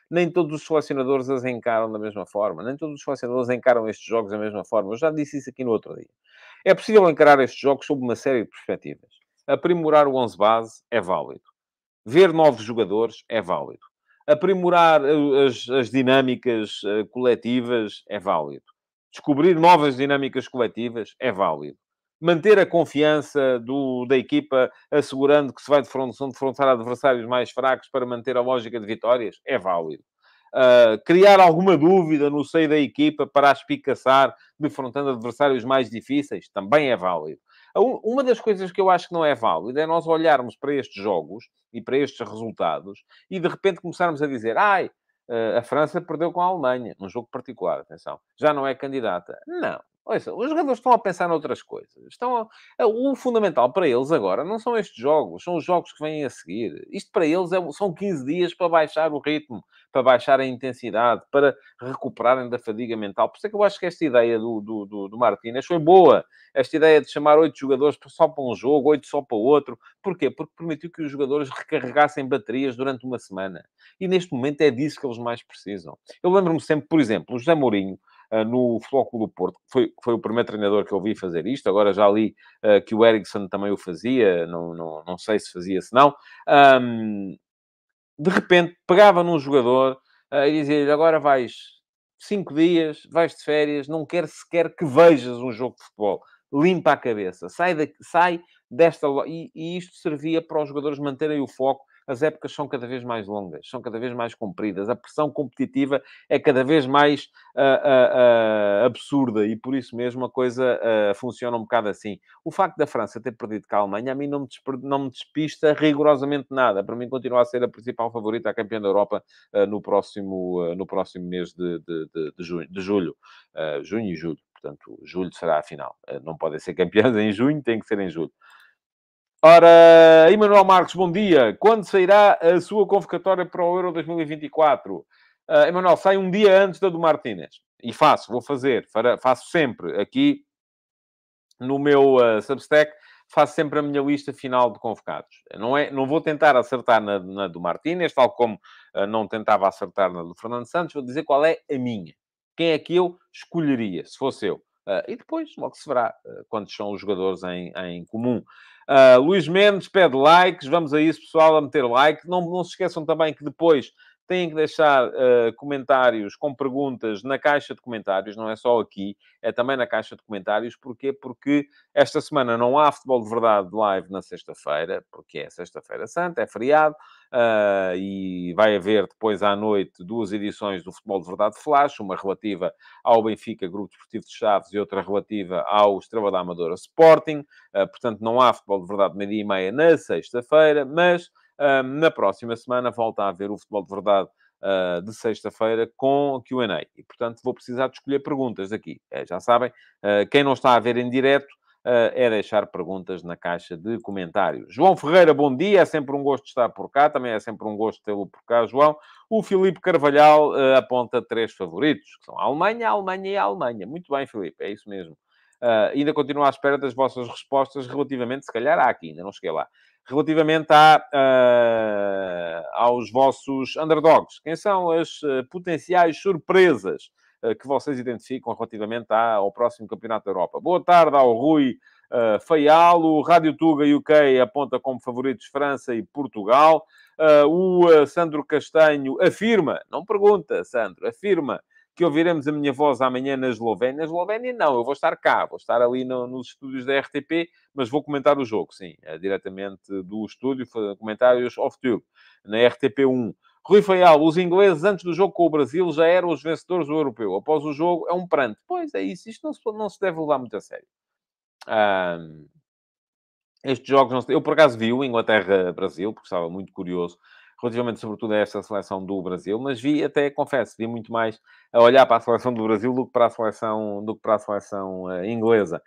nem todos os selecionadores as encaram da mesma forma, nem todos os selecionadores encaram estes jogos da mesma forma. Eu já disse isso aqui no outro dia. É possível encarar estes jogos sob uma série de perspectivas aprimorar o 11 base é válido. Ver novos jogadores é válido. Aprimorar eh, as, as dinâmicas uh, coletivas é válido. Descobrir novas dinâmicas coletivas é válido. Manter a confiança do, da equipa, assegurando que se vai defrontar adversários mais fracos para manter a lógica de vitórias, é válido. Uh, criar alguma dúvida no seio da equipa para a espicaçar, defrontando adversários mais difíceis, também é válido. Uma das coisas que eu acho que não é válida é nós olharmos para estes jogos e para estes resultados e de repente começarmos a dizer: ai, eh, a França perdeu com a Alemanha, num jogo particular, atenção, já não é candidata. Não. Ouça, os jogadores estão a pensar noutras coisas. Estão a... O fundamental para eles agora não são estes jogos, são os jogos que vêm a seguir. Isto para eles é... são 15 dias para baixar o ritmo, para baixar a intensidade, para recuperarem da fadiga mental. Por isso é que eu acho que esta ideia do, do, do, do Martínez foi boa. Esta ideia de chamar oito jogadores só para um jogo, oito só para outro. Porquê? Porque permitiu que os jogadores recarregassem baterias durante uma semana. E neste momento é disso que eles mais precisam. Eu lembro-me sempre, por exemplo, o José Mourinho eh, no Flóculo do Porto. Foi, foi o primeiro treinador que eu vi fazer isto. Agora já li eh, que o Ericsson também o fazia, não, não, não sei se fazia, se não. Um, de repente, pegava num jogador eh, e dizia-lhe, agora vais cinco dias, vais de férias, não quero sequer que vejas um jogo de futebol. Limpa a cabeça, sai, sai desta... E, e isto servia para os jogadores manterem o foco as épocas são cada vez mais longas, são cada vez mais compridas, a pressão competitiva é cada vez mais uh, uh, uh, absurda e por isso mesmo a coisa funciona um bocado assim. O facto da França ter perdido com a Alemanha a mim não me, não me despista rigorosamente nada, para mim continua a ser a principal favorita à campeã da Europa no, próximo, no próximo mês de, de, de, de junho, de julho, junho e julho portanto, julho será a final. Não podem ser campeãs em junho, tem que ser em julho. Ora, Emanuel Marcos, bom dia. Quando sairá a sua convocatória para o Euro 2024? Uh, Emanuel, sai um dia antes da do Martínez. E faço, vou fazer. faço sempre aqui no meu uh, Substack. Faço sempre a minha lista final de convocados. Não, é, não vou tentar acertar na, na do Martínez, tal como uh, não tentava acertar na do Fernando Santos. Vou dizer qual é a minha. Quem é que eu escolheria, se fosse eu? Uh, e depois logo se verá uh, quantos são os jogadores em, em comum. Uh, Luís Mendes pede likes, vamos a isso, pessoal, a meter like. Não, não se esqueçam também que depois têm que deixar uh, comentários com perguntas na caixa de comentários, não é só aqui, é também na caixa de comentários. Porquê? Porque esta semana não há futebol de verdade live na sexta-feira, porque é sexta-feira santa, é feriado uh, e vai haver depois à noite duas edições do Futebol de Verdade Flash, uma relativa ao Benfica Grupo Desportivo de Chaves e outra relativa ao Estrela da Amadora Sporting. Uh, portanto, não há Futebol de Verdade meia-dia e meia na sexta-feira, mas uh, na próxima semana volta a haver o Futebol de Verdade Uh, de sexta-feira com QA. E, portanto, vou precisar de escolher perguntas aqui. Eh, já sabem, uh, quem não está a ver em direto, eh, é deixar perguntas na caixa de comentários. João Ferreira, bom dia. É sempre um gosto estar por cá. Também é sempre um gosto tê-lo por cá, João. O Filipe Carvalhal eh, aponta três favoritos, que são a Alemanha, a Alemanha e a Alemanha. Muito bem, Filipe. É isso mesmo. Uh, ainda continuo à espera das vossas respostas relativamente, se calhar há aqui, ainda não cheguei lá, relativamente à, uh, aos vossos underdogs. Quem são as uh, potenciais surpresas eh, que vocês identificam relativamente ao próximo Campeonato da Europa. Boa tarde ao Rui eh, Feialo, o Rádio Tuga UK aponta como favoritos França e Portugal. Eh, o Sandro Castanho afirma, não pergunta, Sandro, afirma que ouviremos a minha voz amanhã na Eslovénia. Na Eslovénia, não, eu vou estar cá, vou estar ali no, nos estúdios da RTP, mas vou comentar o jogo, sim, diretamente do estúdio, comentários off-tube, na RTP1. Rui Feial, os ingleses antes do jogo com o Brasil já eram os vencedores do europeu. Após o jogo é um pranto. Pois é isso, isto não se, não se deve levar muito a sério. Um, estes jogos não se... Eu por acaso vi o Inglaterra-Brasil, porque estava muito curioso relativamente sobretudo a esta seleção do Brasil, mas vi até, confesso, vi muito mais a olhar para a seleção do Brasil do que para a seleção, do que para a seleção uh, inglesa.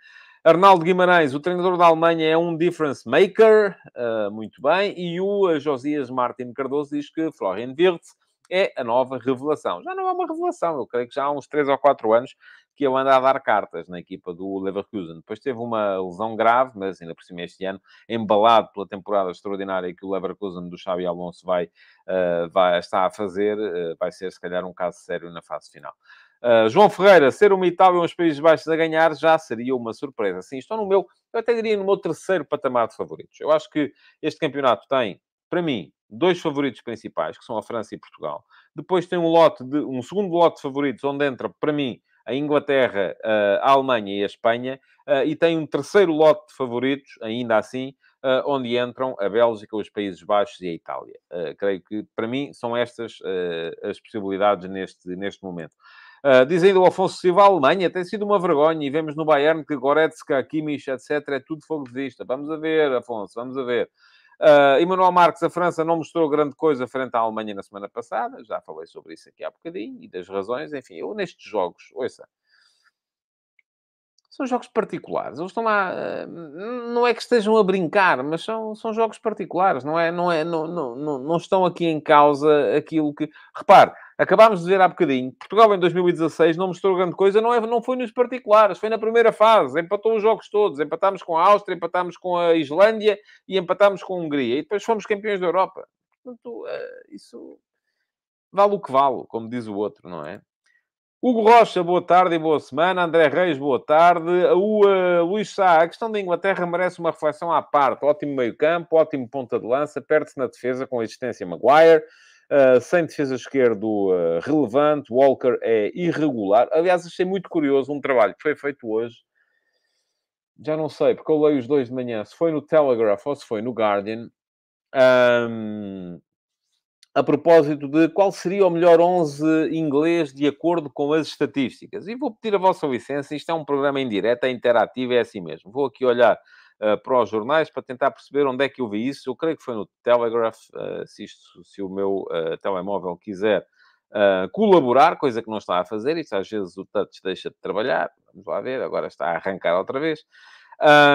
Arnaldo Guimarães, o treinador da Alemanha, é um difference maker. Uh, muito bem. E o ah, Josias Martin Cardoso diz que Florian Wirtz é a nova revelação. Já não é uma revelação, eu creio que já há uns 3 ou 4 anos que ele anda a dar cartas na equipa do Leverkusen. Depois teve uma lesão grave, mas ainda por cima este ano, embalado pela temporada extraordinária que o Leverkusen do Xabi Alonso vai, uh, vai, está a fazer, uh, vai ser se calhar um caso sério na fase final. Ah, João Ferreira, ser uma Itália e uns Países Baixos a ganhar já seria uma surpresa. Sim, estou no meu, eu até diria no meu terceiro patamar de favoritos. Eu acho que este campeonato tem, para mim, dois favoritos principais, que são a França e Portugal. Depois tem um lote de um segundo lote de favoritos, onde entra, para mim, a Inglaterra, ah, a Alemanha e a Espanha, ah, e tem um terceiro lote de favoritos, ainda assim, onde entram a Bélgica, os Países Baixos e a Itália. creio que, para mim, são estas as possibilidades neste, neste momento. Ah, diz ainda o Afonso Silva, a Alemanha tem sido uma vergonha e vemos no Bayern que Goretzka, Kimmich, etc. é tudo fogo de vista. Vamos a ver, Afonso, vamos a ver. Uh, Emmanuel Marques, a França não mostrou grande coisa frente à Alemanha na semana passada, já falei sobre isso aqui há bocadinho e das razões, enfim, eu nestes jogos, ouça, são jogos particulares. Eles estão lá, ah, não é que estejam a brincar, mas são, são jogos particulares, não é? Não, é não, não, não, não estão aqui em causa aquilo que. Repare, Acabámos de dizer há bocadinho, Portugal em 2016 não mostrou grande coisa, não, é, não foi nos particulares, foi na primeira fase, empatou os jogos todos, empatámos com a Áustria, empatámos com a Islândia e empatámos com a Hungria, e depois fomos campeões da Europa. Portanto, eh, isso vale o que vale, como diz o outro, não é? Hugo Rocha, boa tarde e boa semana. André Reis, boa tarde. O uh, Luís Sá, a questão da Inglaterra merece uma reflexão à parte. Ótimo meio-campo, ótimo ponta de lança, perde-se na defesa com a existência Maguire. Ah, sem defesa esquerdo uh, relevante, Walker é irregular. Aliás, achei muito curioso um trabalho que foi feito hoje. Já não sei, porque eu leio os dois de manhã, se foi no Telegraph ou se foi no Guardian, um, a propósito de qual seria o melhor 11 inglês de acordo com as estatísticas. E vou pedir a vossa licença, isto é um programa em direto, é interativo, é assim mesmo. Vou aqui olhar eh, para os jornais para tentar perceber onde é que eu vi isso. Eu creio que foi no Telegraph, uh, se, isto, se o meu eh, telemóvel quiser colaborar, coisa que não está a fazer. Isto às vezes o touch deixa de trabalhar. Vamos lá ver, agora está a arrancar outra vez.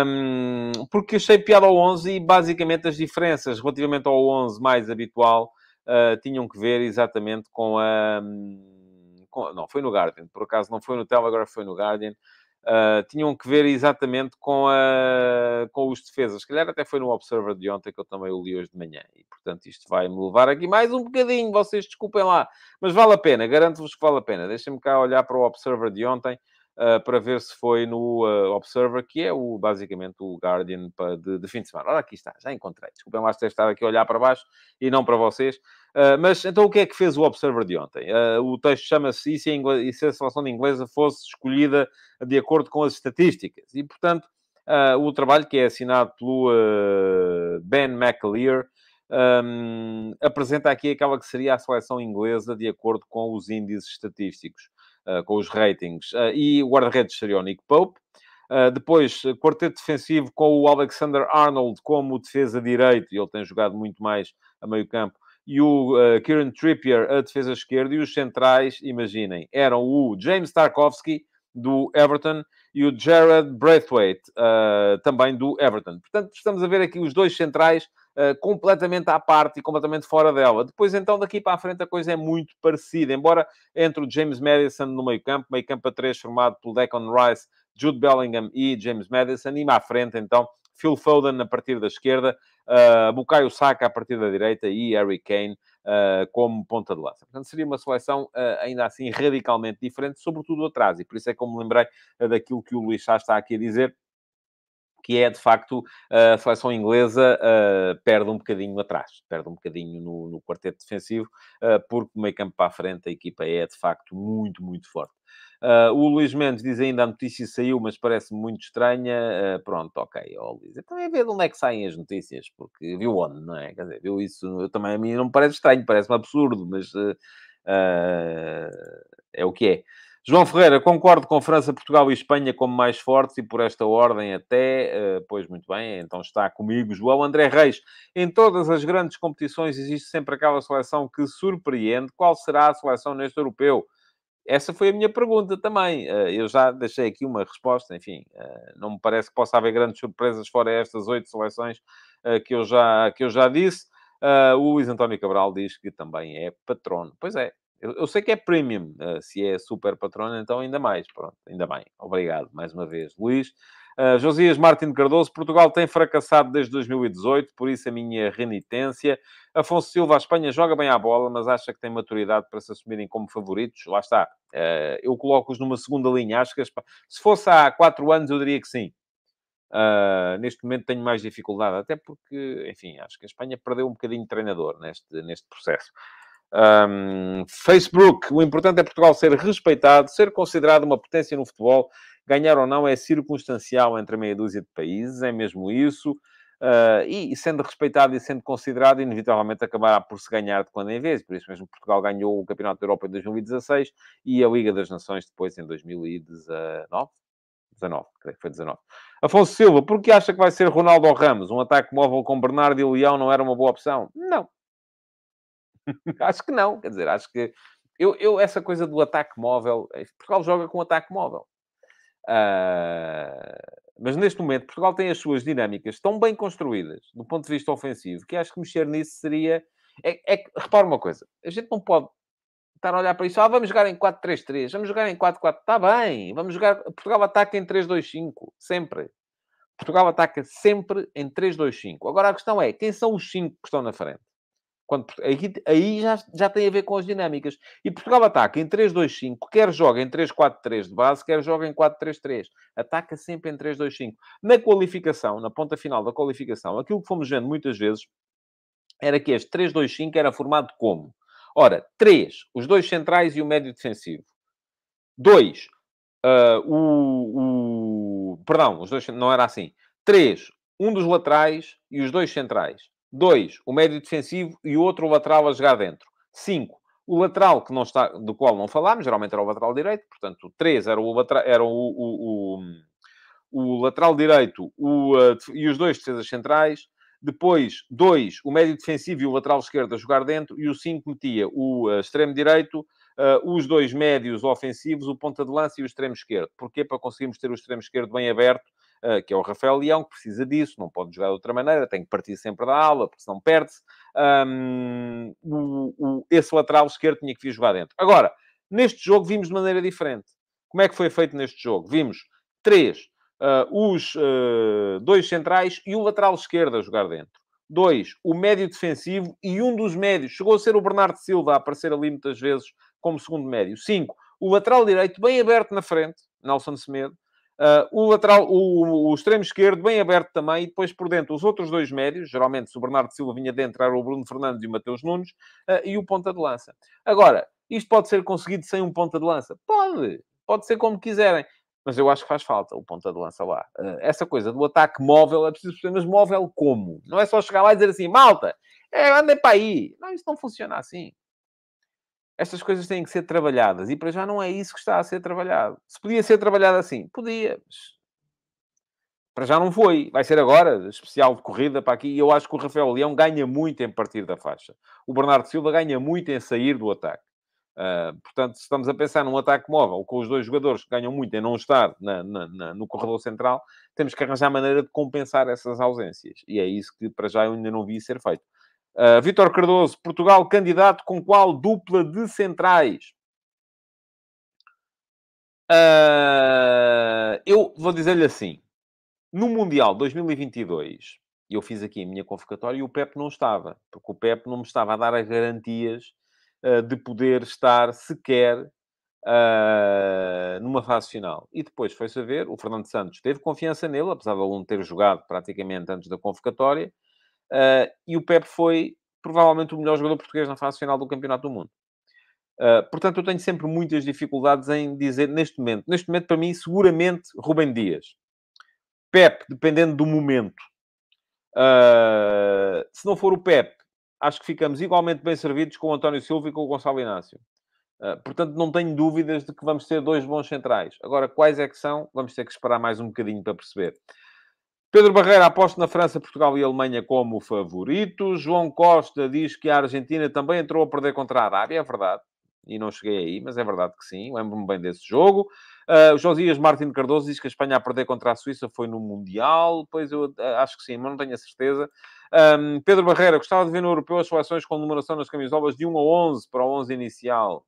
Um, porque achei piada ao 11 e basicamente as diferenças relativamente ao 11 mais habitual uh, tinham que ver exatamente com a. Hum, com, não, foi no Guardian, por acaso não foi no Telegraph, foi no Guardian, Uh, tinham que ver exatamente com, a, com os defesas. Se calhar até foi no Observer de ontem que eu também o li hoje de manhã. E, portanto, isto vai me levar aqui mais um bocadinho. Vocês desculpem lá. Mas vale a pena. Garanto-vos que vale a pena. Deixem-me cá olhar para o Observer de ontem. Eh, para ver se foi no uh, Observer, que é o, basicamente o Guardian de, de, fim de semana. Ora, aqui está, já encontrei. Desculpem lá estar aqui a olhar para baixo e não para vocês. Uh, mas então o que é que fez o Observer de ontem? o texto chama-se e, se e se a seleção de inglesa fosse escolhida de acordo com as estatísticas? E, portanto, o trabalho que é assinado pelo Ben McAleer, um, ehm, apresenta aqui aquela que seria a seleção inglesa de acordo com os índices estatísticos. Eh, com os ratings. Eh, e o guarda-redes seria o Nick Pope. Eh, depois, quarteto defensivo com o Alexander Arnold como defesa direito, e ele tem jogado muito mais a meio campo, e o uh, Kieran Trippier a defesa esquerda, e os centrais, imaginem, eram o James Tarkovsky do Everton e o Jared Braithwaite uh, também do Everton. Portanto, estamos a ver aqui os dois centrais eh, completamente à parte e completamente fora dela. Depois, então, daqui para a frente a coisa é muito parecida, embora entre o James Madison no meio campo, meio campo a três formado pelo Declan Rice, Jude Bellingham e James Madison, e à frente, então, Phil Foden a partir da esquerda, uh, Bukayo Saka a partir da direita e Harry Kane uh, como ponta de lança. Portanto, seria uma seleção uh, ainda assim radicalmente diferente, sobretudo atrás, e por isso é que eu me lembrei uh, daquilo que o Luís Chá está aqui a dizer que é de facto a seleção inglesa uh, perde um bocadinho atrás, perde um bocadinho no, no quarteto defensivo, uh, porque meio campo para a frente a equipa é de facto muito, muito forte. Uh, o Luís Mendes diz ainda a notícia saiu, mas parece muito estranha. Uh, pronto, ok, Luís. Então é ver de onde é que saem as notícias, porque viu onde, não é? Quer dizer, viu isso. Eu também a mim não me parece estranho, parece-me absurdo, mas uh, é o que é. João Ferreira, concordo com França, Portugal e Espanha como mais fortes e por esta ordem até. Uh, pois muito bem, então está comigo João André Reis. Em todas as grandes competições existe sempre aquela seleção que surpreende. Qual será a seleção neste europeu? Essa foi a minha pergunta também. Uh, eu já deixei aqui uma resposta, enfim, uh, não me parece que possa haver grandes surpresas fora estas oito seleções que, eu já, que eu já disse. o Luís António Cabral diz que também é patrono. Pois é, eu, eu sei que é premium, uh, se é super patrona, então ainda mais. Pronto, ainda bem. Obrigado mais uma vez, Luís. Uh, Josias Martins Cardoso, Portugal tem fracassado desde 2018, por isso a minha renitência. Afonso Silva, a Espanha joga bem à bola, mas acha que tem maturidade para se assumirem como favoritos. Lá está. Uh, eu coloco-os numa segunda linha. Acho que se fosse há quatro anos, eu diria que sim. Uh, neste momento tenho mais dificuldade, até porque, enfim, acho que a Espanha perdeu um bocadinho de treinador neste, neste processo. Um, Facebook, o importante é Portugal ser respeitado, ser considerado uma potência no futebol. Ganhar ou não é circunstancial entre meia dúzia de países, é mesmo isso. Uh, e sendo respeitado e sendo considerado, inevitavelmente acabará por se ganhar de quando em vez. Por isso mesmo, Portugal ganhou o Campeonato da Europa em 2016 e a Liga das Nações depois em 2019. 19, creio que foi 19. Afonso Silva, por que acha que vai ser Ronaldo ou Ramos? Um ataque móvel com Bernardo e Leão não era uma boa opção? Não, acho que não, quer dizer, acho que eu, eu, essa coisa do ataque móvel, eh, Portugal joga com ataque móvel. Uh, mas neste momento, Portugal tem as suas dinâmicas tão bem construídas do ponto de vista ofensivo que acho que mexer nisso seria. É, é, repara uma coisa: a gente não pode estar a olhar para isso. Ah, vamos jogar em 4-3-3, vamos jogar em 4-4. Está bem, vamos jogar. Portugal ataca em 3-2-5, sempre. Portugal ataca sempre em 3-2-5. Agora a questão é: quem são os 5 que estão na frente? Quando, aí, aí já, já tem a ver com as dinâmicas. E Portugal ataca em 3-2-5, quer joga em 3-4-3 de base, quer joga em 4-3-3. Ataca sempre em 3-2-5. Na qualificação, na ponta final da qualificação, aquilo que fomos vendo muitas vezes era que este 3-2-5 era formado como? Ora, 3, os dois centrais e o médio defensivo. 2, uh, ah, o, o, Perdão, os dois... não era assim. 3, um dos laterais e os dois centrais. 2. O médio defensivo e outro lateral a jogar dentro. 5. O lateral que não está, do qual não falámos, geralmente era o lateral direito, portanto, 3 era o, lateral, era o, o, o, o lateral direito o, eh, e os dois defesas centrais. Depois, 2, o médio defensivo e o lateral esquerdo a jogar dentro. E o 5 metia o eh, extremo direito, eh, os dois médios ofensivos, o ponta de lança e o extremo esquerdo. Porquê? Para conseguirmos ter o extremo esquerdo bem aberto eh, que é o Rafael Leão, que precisa disso, não pode jogar de outra maneira, tem que partir sempre da aula, porque senão perde-se. Um, o, o, esse lateral esquerdo tinha que vir jogar dentro. Agora, neste jogo vimos de maneira diferente. Como é que foi feito neste jogo? Vimos três, uh, os uh, dois centrais e o lateral esquerdo a jogar dentro. Dois, o médio defensivo e um dos médios. Chegou a ser o Bernardo Silva a aparecer ali muitas vezes como segundo médio. Cinco, o lateral direito bem aberto na frente, Nelson Semedo, Uh, o lateral, o, o, extremo esquerdo, bem aberto também, e depois por dentro os outros dois médios, geralmente se o Bernardo Silva vinha dentro, era o Bruno Fernandes e o Matheus Nunes, uh, e o ponta de lança. Agora, isto pode ser conseguido sem um ponta de lança? Pode, pode ser como quiserem, mas eu acho que faz falta o ponta de lança lá. Uh, essa coisa do ataque móvel, é preciso perceber, mas móvel como? Não é só chegar lá e dizer assim, malta, é, andem para aí. Não, isso não funciona assim estas coisas têm que ser trabalhadas e para já não é isso que está a ser trabalhado. Se podia ser trabalhado assim, podia, mas para já não foi. Vai ser agora, especial de corrida para aqui. E eu acho que o Rafael Leão ganha muito em partir da faixa. O Bernardo Silva ganha muito em sair do ataque. Uh, portanto, se estamos a pensar num ataque móvel com os dois jogadores que ganham muito em não estar na, na, na, no corredor central, temos que arranjar maneira de compensar essas ausências. E é isso que para já eu ainda não vi ser feito. Uh, Vítor Cardoso, Portugal candidato com qual dupla de centrais? Uh, eu vou dizer-lhe assim: no Mundial 2022, eu fiz aqui a minha convocatória e o Pep não estava, porque o Pep não me estava a dar as garantias uh, de poder estar sequer Uh, numa fase final. E depois foi saber, o Fernando Santos teve confiança nele, apesar de ele não ter jogado praticamente antes da convocatória, Uh, e o Pep foi provavelmente o melhor jogador português na fase final do Campeonato do Mundo. Uh, portanto, eu tenho sempre muitas dificuldades em dizer neste momento. Neste momento, para mim, seguramente Rubem Dias. Pep, dependendo do momento. Uh, se não for o Pep, acho que ficamos igualmente bem servidos com o António Silva e com o Gonçalo Inácio. Uh, portanto, não tenho dúvidas de que vamos ter dois bons centrais. Agora, quais é que são? Vamos ter que esperar mais um bocadinho para perceber. Pedro Barreira aposta na França, Portugal e Alemanha como favoritos. João Costa diz que a Argentina também entrou a perder contra a Arábia. É verdade. E não cheguei aí, mas é verdade que sim. Lembro-me bem desse jogo. Uh, ah, Josias Martins Cardoso diz que a Espanha a perder contra a Suíça foi no Mundial. Pois eu uh, acho que sim, mas não tenho a certeza. Um, Pedro Barreira, gostava de ver no Europeu as seleções com numeração nas camisolas de 1 a 11 para o 11 inicial.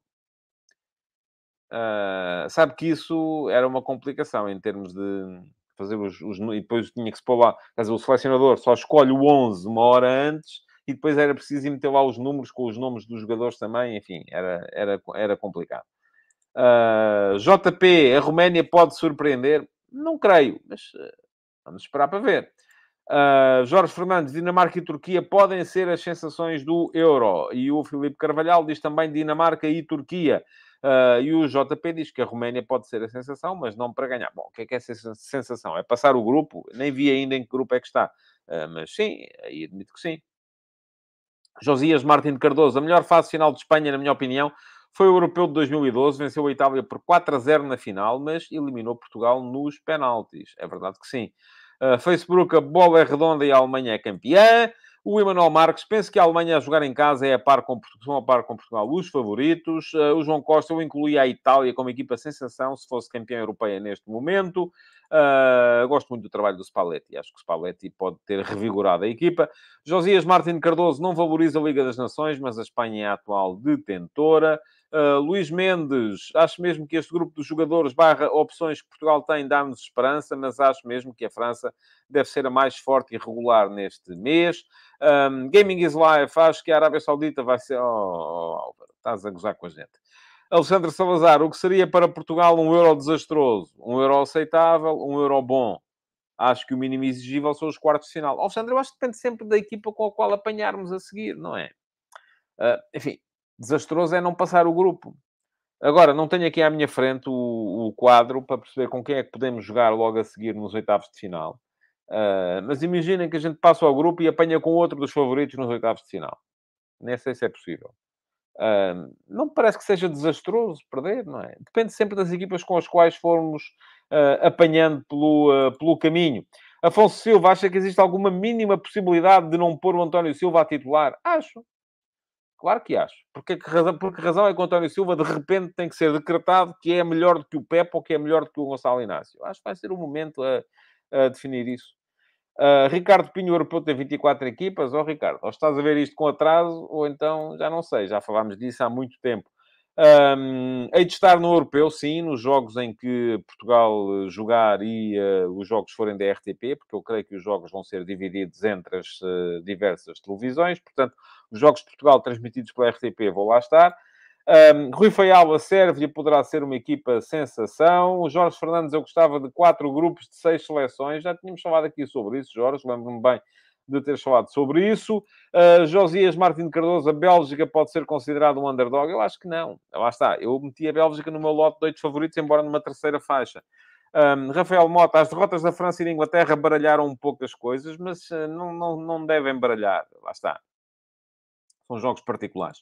Uh, sabe que isso era uma complicação em termos de fazer os, os, E depois tinha que se pôr lá. Quer dizer, o selecionador só escolhe o 11 uma hora antes e depois era preciso meter lá os números com os nomes dos jogadores também. Enfim, era, era, era complicado. Uh, ah, JP, a Roménia pode surpreender? Não creio, mas ah, vamos esperar para ver. Uh, Jorge Fernandes, Dinamarca e Turquia podem ser as sensações do Euro. E o Filipe Carvalhal diz também Dinamarca e Turquia. Uh, e o JP diz que a Roménia pode ser a sensação, mas não para ganhar. Bom, o que é que é essa sensação? É passar o grupo? Nem vi ainda em que grupo é que está. Uh, mas sim, aí admito que sim. Josias Martin Cardoso, a melhor fase final de Espanha, na minha opinião, foi o Europeu de 2012, venceu a Itália por 4 a 0 na final, mas eliminou Portugal nos penaltis. É verdade que sim. Uh, Facebook, a bola é redonda e a Alemanha é campeã. O Emanuel Marques, penso que a Alemanha a jogar em casa é a par com, Portugal, a par com Portugal os favoritos. Eh, o João Costa, eu incluía a Itália como equipa sensação se fosse campeã europeia neste momento. Uh, gosto muito do trabalho do Spalletti. Acho que o Spalletti pode ter revigorado a equipa. Josias Martin Cardoso não valoriza a Liga das Nações, mas a Espanha é a atual detentora. Ah, Luís Mendes, acho mesmo que este grupo de jogadores barra opções que Portugal tem dá-nos esperança, mas acho mesmo que a França deve ser a mais forte e regular neste mês. Um, Gaming is Life, acho que a Arábia Saudita vai ser... Oh, oh, oh, Álvaro, estás a gozar com a gente. Alexandre Salazar, o que seria para Portugal um euro desastroso? Um euro aceitável, um euro bom? Acho que o mínimo exigível são os quartos de final. Alexandre, eu acho que depende sempre da equipa com a qual apanharmos a seguir, não é? Uh, enfim, desastroso é não passar o grupo. Agora, não tenho aqui à minha frente o, o quadro para perceber com quem é que podemos jogar logo a seguir nos oitavos de final. Uh, mas imaginem que a gente passa ao grupo e apanha com outro dos favoritos nos oitavos de final. Nem sei se é possível. Uh, não parece que seja desastroso perder, não é? Depende sempre das equipas com as quais formos uh, apanhando pelo, uh, pelo caminho. Afonso Silva acha que existe alguma mínima possibilidade de não pôr o António Silva a titular? Acho. Claro que acho. Porque é que razão, porque razão é que o António Silva de repente tem que ser decretado que é melhor do que o Pepe ou que é melhor do que o Gonçalo Inácio? Acho que vai ser o momento a, a definir isso. Uh, Ricardo Pinho, europeu, tem 24 equipas. Ou oh, Ricardo, ou estás a ver isto com atraso, ou então já não sei, já falámos disso há muito tempo. Um, hei de estar no europeu, sim, nos jogos em que Portugal eh, jogar e uh, os jogos forem da RTP, porque eu creio que os jogos vão ser divididos entre as uh, diversas televisões. Portanto, os Jogos de Portugal transmitidos pela RTP, vou lá estar. Um, Rui Feial, a Sérvia poderá ser uma equipa sensação. O Jorge Fernandes, eu gostava de quatro grupos de seis seleções. Já tínhamos falado aqui sobre isso, Jorge, lembro-me bem de ter falado sobre isso. Uh, Josias Martin Cardoso, a Bélgica pode ser considerada um underdog? Eu acho que não. Lá está, eu meti a Bélgica no meu lote de oito favoritos, embora numa terceira faixa. Um, Rafael Mota, as derrotas da França e da Inglaterra baralharam um pouco as coisas, mas ah, não, não, não devem baralhar. Lá está. São jogos particulares.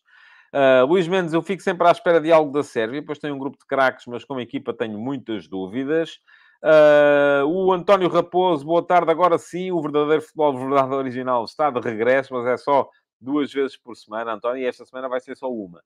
Uh, Luís Mendes, eu fico sempre à espera de algo da Sérvia, pois tenho um grupo de craques, mas como equipa tenho muitas dúvidas. Uh, o António Raposo, boa tarde. Agora sim, o verdadeiro futebol, o verdadeiro original, está de regresso, mas é só duas vezes por semana, António, e esta semana vai ser só uma.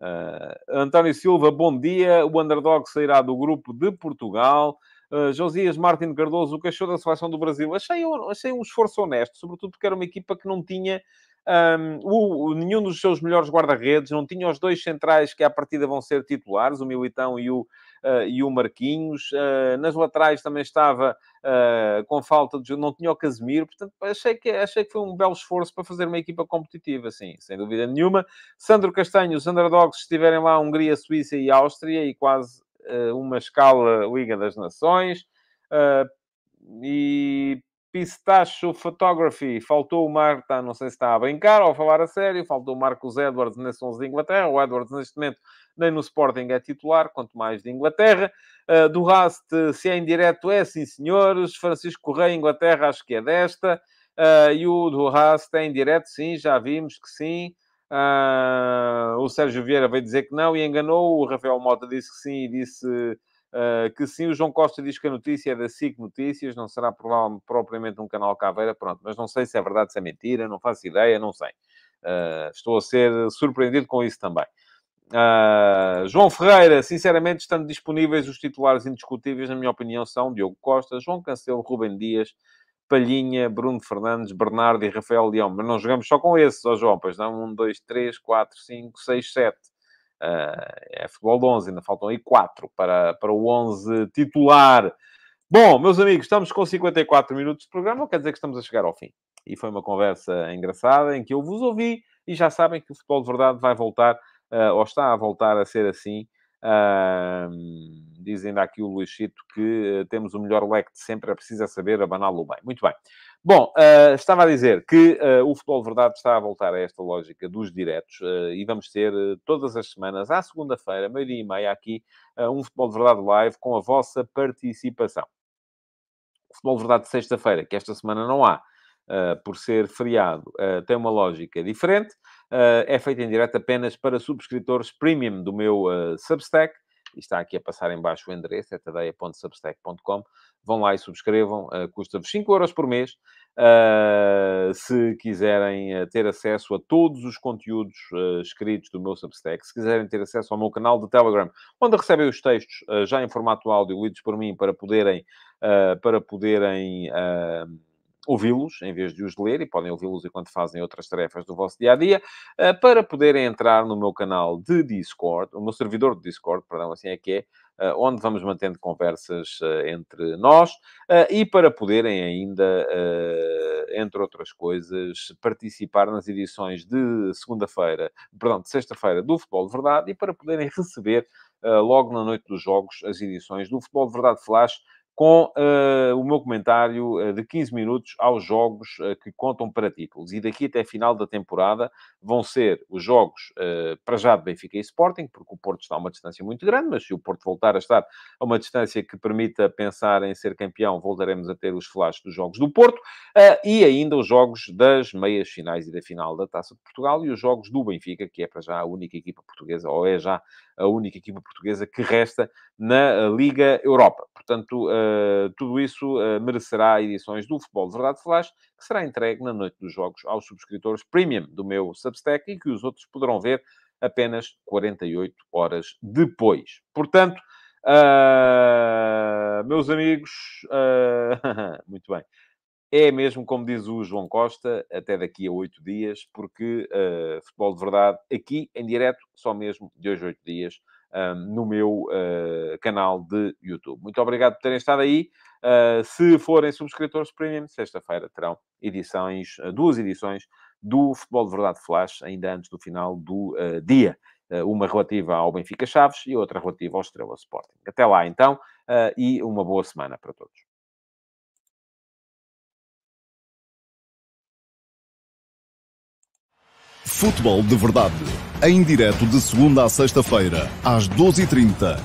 Uh, António Silva, bom dia. O underdog sairá do grupo de Portugal. Uh, Josias Martin Cardoso, o cachorro da seleção do Brasil. Achei, achei um esforço honesto, sobretudo porque era uma equipa que não tinha um, o, nenhum dos seus melhores guarda-redes, não tinha os dois centrais que à partida vão ser titulares, o Militão e o, uh, e o Marquinhos. Uh, nas laterais também estava uh, com falta de... não tinha o Casemiro. Portanto, achei que, achei que foi um belo esforço para fazer uma equipa competitiva, sim, sem dúvida nenhuma. Sandro Castanho, os underdogs estiverem lá Hungria, Suíça e Áustria e quase uma escala Liga das Nações. e Pistacho Photography. Faltou o Marta, não sei se está a brincar ou a falar a sério, faltou o Marcos Edwards nesse 11 de Inglaterra. O Edwards, neste momento, nem no Sporting é titular, quanto mais de Inglaterra. Uh, do Rast, se é em direto, é sim, senhores. Francisco Correia, Inglaterra, acho que é desta. Uh, e o do Rast é em direto, sim, já vimos que sim. Uh, o Sérgio Vieira veio dizer que não e enganou. O Rafael Mota disse que sim e disse ah, que sim, o João Costa diz que a notícia é da SIC Notícias, não será propriamente um canal Caveira, pronto, mas não sei se é verdade, se é mentira, não faço ideia, não sei. Uh, estou a ser surpreendido com isso também. Uh, João Ferreira, sinceramente, estando disponíveis os titulares indiscutíveis, na minha opinião, são Diogo Costa, João Cancelo, Rubem Dias, Palhinha, Bruno Fernandes, Bernardo e Rafael Leão. Mas não jogamos só com esses, ó João, pois não? 1, 2, 3, 4, 5, 6, 7. Eh, é futebol de 11, ainda faltam aí 4 para, para o 11 titular. Bom, meus amigos, estamos com 54 minutos de programa, quer dizer que estamos a chegar ao fim. E foi uma conversa engraçada em que eu vos ouvi e já sabem que o futebol de verdade vai voltar, uh, ou está a voltar a ser assim. Uh, dizem aqui o Luís Chito que uh, temos o melhor leque de sempre, é preciso saber é saber abaná-lo bem. Muito bem. Bom, uh, estava a dizer que uh, o Futebol Verdade está a voltar a esta lógica dos diretos uh, e vamos ter todas as semanas, à segunda-feira, meio-dia e meia, aqui, um Futebol Verdade Live com a vossa participação. O Futebol Verdade de sexta-feira, que esta semana não há, por ser feriado, tem uma lógica diferente. é feito em direto apenas para subscritores premium do meu Substack e está aqui a passar em baixo o endereço, é tadeia.substack.com. Vão lá e subscrevam, eh, custa-vos 5 euros por mês. Uh, se quiserem eh, ter acesso a todos os conteúdos uh, escritos do meu Substack, se quiserem ter acesso ao meu canal de Telegram, onde recebem os textos já em formato áudio, lidos por mim, para poderem, para poderem ouvi-los em vez de os ler, e podem ouvi-los enquanto fazem outras tarefas do vosso dia a dia, eh, para poderem entrar no meu canal de Discord, o meu servidor de Discord, perdão, assim é que é. Uh, onde vamos mantendo conversas uh, entre nós uh, e para poderem ainda, entre outras coisas, participar nas edições de segunda-feira, perdão, de sexta-feira do Futebol de Verdade e para poderem receber logo na noite dos jogos as edições do Futebol de Verdade Flash com uh, o meu comentário uh, de 15 minutos aos jogos uh, que contam para títulos. E daqui até final da temporada vão ser os jogos para já de Benfica e Sporting, porque o Porto está a uma distância muito grande, mas se o Porto voltar a estar a uma distância que permita pensar em ser campeão, voltaremos a ter os flashes dos jogos do Porto e ainda os jogos das meias finais e da final da Taça de Portugal e os jogos do Benfica, que é para já a única equipa portuguesa, ou é já a única equipa portuguesa que resta na eh, Liga Europa. Portanto, eh, tudo isso eh, merecerá edições do Futebol de Verdade Flash, que será entregue na noite dos jogos aos subscritores premium do meu Substack e que os outros poderão ver apenas 48 horas depois. Portanto, meus amigos, muito bem. É mesmo como diz o João Costa, até daqui a oito dias, porque uh, futebol de verdade aqui em direto, só mesmo de hoje oito dias, no meu uh, canal de YouTube. Muito obrigado por terem estado aí. Eh, se forem subscritores premium, sexta-feira terão edições, duas edições do Futebol de Verdade Flash, ainda antes do final do dia. uma relativa ao Benfica Chaves e outra relativa ao Estrela Sporting. Até lá então e uma boa semana para todos. Futebol de Verdade. Em direto de segunda a sexta-feira, às 12h30